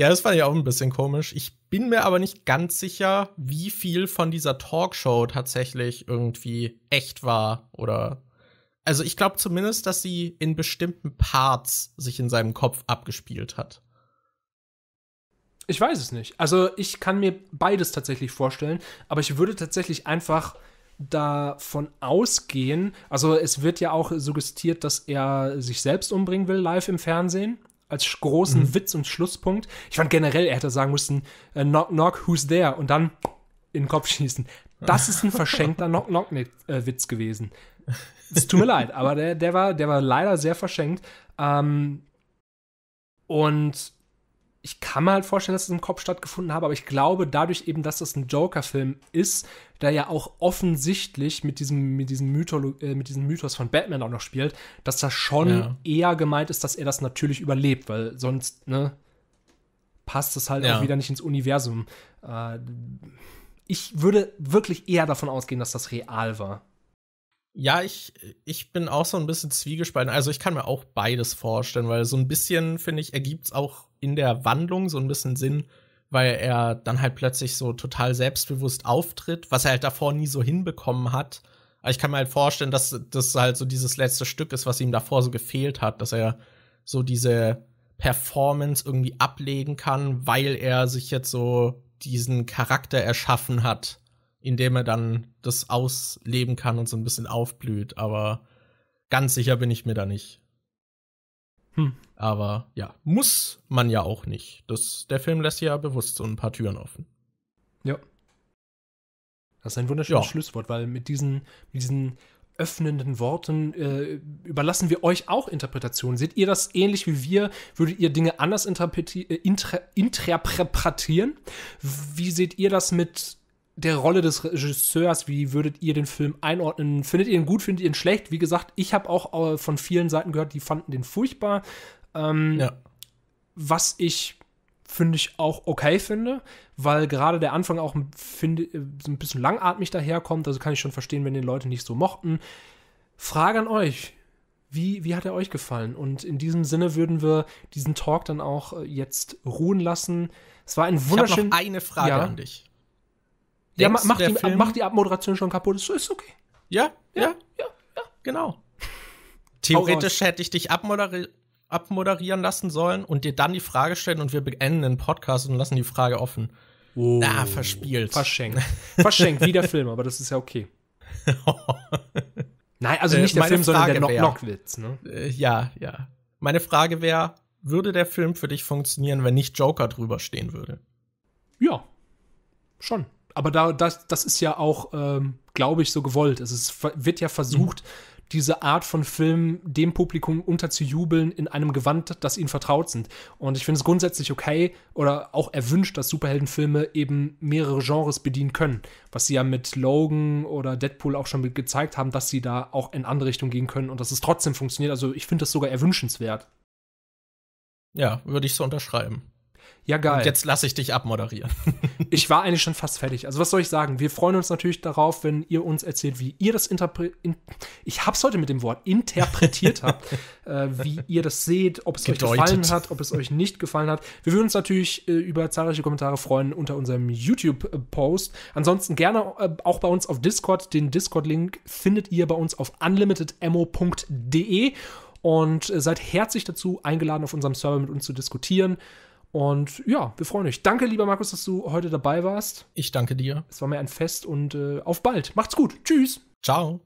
Ja, das fand ich auch ein bisschen komisch. Ich bin mir aber nicht ganz sicher, wie viel von dieser Talkshow tatsächlich irgendwie echt war oder. Also ich glaube zumindest, dass sie in bestimmten Parts sich in seinem Kopf abgespielt hat. Ich weiß es nicht. Also ich kann mir beides tatsächlich vorstellen, aber ich würde tatsächlich einfach davon ausgehen, also es wird ja auch suggestiert, dass er sich selbst umbringen will live im Fernsehen als großen mhm. Witz und Schlusspunkt. Ich fand generell, er hätte sagen müssen, äh, knock, knock, who's there? Und dann in den Kopf schießen. Das ist ein verschenkter Knock-Knock-Witz äh, gewesen. Es tut mir leid, aber der, der, war, der war leider sehr verschenkt. Ähm, und ich kann mir halt vorstellen, dass es im Kopf stattgefunden habe, aber ich glaube, dadurch eben, dass das ein Joker-Film ist, der ja auch offensichtlich mit diesem, mit diesem, Mytholo äh, mit diesem Mythos von Batman auch noch spielt, dass das schon ja. eher gemeint ist, dass er das natürlich überlebt, weil sonst, ne, passt es halt ja. auch wieder nicht ins Universum. Äh, ich würde wirklich eher davon ausgehen, dass das real war. Ja, ich, ich bin auch so ein bisschen zwiegespalten. Also ich kann mir auch beides vorstellen, weil so ein bisschen, finde ich, ergibt es auch in der Wandlung so ein bisschen Sinn, weil er dann halt plötzlich so total selbstbewusst auftritt, was er halt davor nie so hinbekommen hat. Aber also ich kann mir halt vorstellen, dass das halt so dieses letzte Stück ist, was ihm davor so gefehlt hat, dass er so diese Performance irgendwie ablegen kann, weil er sich jetzt so diesen Charakter erschaffen hat, indem er dann das ausleben kann und so ein bisschen aufblüht. Aber ganz sicher bin ich mir da nicht. Hm. Aber ja, muss man ja auch nicht. Das, der Film lässt ja bewusst so ein paar Türen offen. Ja. Das ist ein wunderschönes ja. Schlusswort, weil mit diesen, mit diesen öffnenden Worten äh, überlassen wir euch auch Interpretationen. Seht ihr das ähnlich wie wir? Würdet ihr Dinge anders interpretieren? Äh, intra, interpretieren? Wie seht ihr das mit der Rolle des Regisseurs, wie würdet ihr den Film einordnen? Findet ihr ihn gut, findet ihr ihn schlecht? Wie gesagt, ich habe auch äh, von vielen Seiten gehört, die fanden den furchtbar. Ähm, ja. Was ich finde ich auch okay finde, weil gerade der Anfang auch find, äh, ein bisschen langatmig daherkommt. Also kann ich schon verstehen, wenn den Leute nicht so mochten. Frage an euch. Wie, wie hat er euch gefallen? Und in diesem Sinne würden wir diesen Talk dann auch äh, jetzt ruhen lassen. Es war ein wunderschöner. Ich habe noch eine Frage ja. an dich. Ja, Denkst mach, die, Film? mach die Abmoderation schon kaputt, ist, ist okay. Ja, ja, ja, ja, ja. genau. Theoretisch hätte ich dich abmoderi abmoderieren lassen sollen und dir dann die Frage stellen und wir beenden den Podcast und lassen die Frage offen. Oh. Ah, verspielt. Verschenkt. *laughs* Verschenkt, wie der Film, aber das ist ja okay. *laughs* Nein, also äh, nicht der äh, Film, Frage sondern der Knock-Knock-Witz. Ne? Äh, ja, ja. Meine Frage wäre, würde der Film für dich funktionieren, wenn nicht Joker drüber stehen würde? Ja, schon aber da, das, das ist ja auch, ähm, glaube ich, so gewollt. Also es wird ja versucht, mhm. diese Art von Film dem Publikum unterzujubeln in einem Gewand, das ihnen vertraut sind. Und ich finde es grundsätzlich okay oder auch erwünscht, dass Superheldenfilme eben mehrere Genres bedienen können. Was sie ja mit Logan oder Deadpool auch schon gezeigt haben, dass sie da auch in andere Richtungen gehen können und dass es trotzdem funktioniert. Also ich finde das sogar erwünschenswert. Ja, würde ich so unterschreiben. Ja, geil. Und jetzt lasse ich dich abmoderieren. *laughs* ich war eigentlich schon fast fertig. Also, was soll ich sagen? Wir freuen uns natürlich darauf, wenn ihr uns erzählt, wie ihr das interpretiert. Ich habe es heute mit dem Wort interpretiert *laughs* habt, äh, wie ihr das seht, ob es euch gefallen hat, ob es euch nicht gefallen hat. Wir würden uns natürlich äh, über zahlreiche Kommentare freuen unter unserem YouTube-Post. Ansonsten gerne äh, auch bei uns auf Discord. Den Discord-Link findet ihr bei uns auf unlimitedammo.de und äh, seid herzlich dazu eingeladen, auf unserem Server mit uns zu diskutieren. Und ja, wir freuen uns. Danke, lieber Markus, dass du heute dabei warst. Ich danke dir. Es war mir ein Fest und äh, auf bald. Macht's gut. Tschüss. Ciao.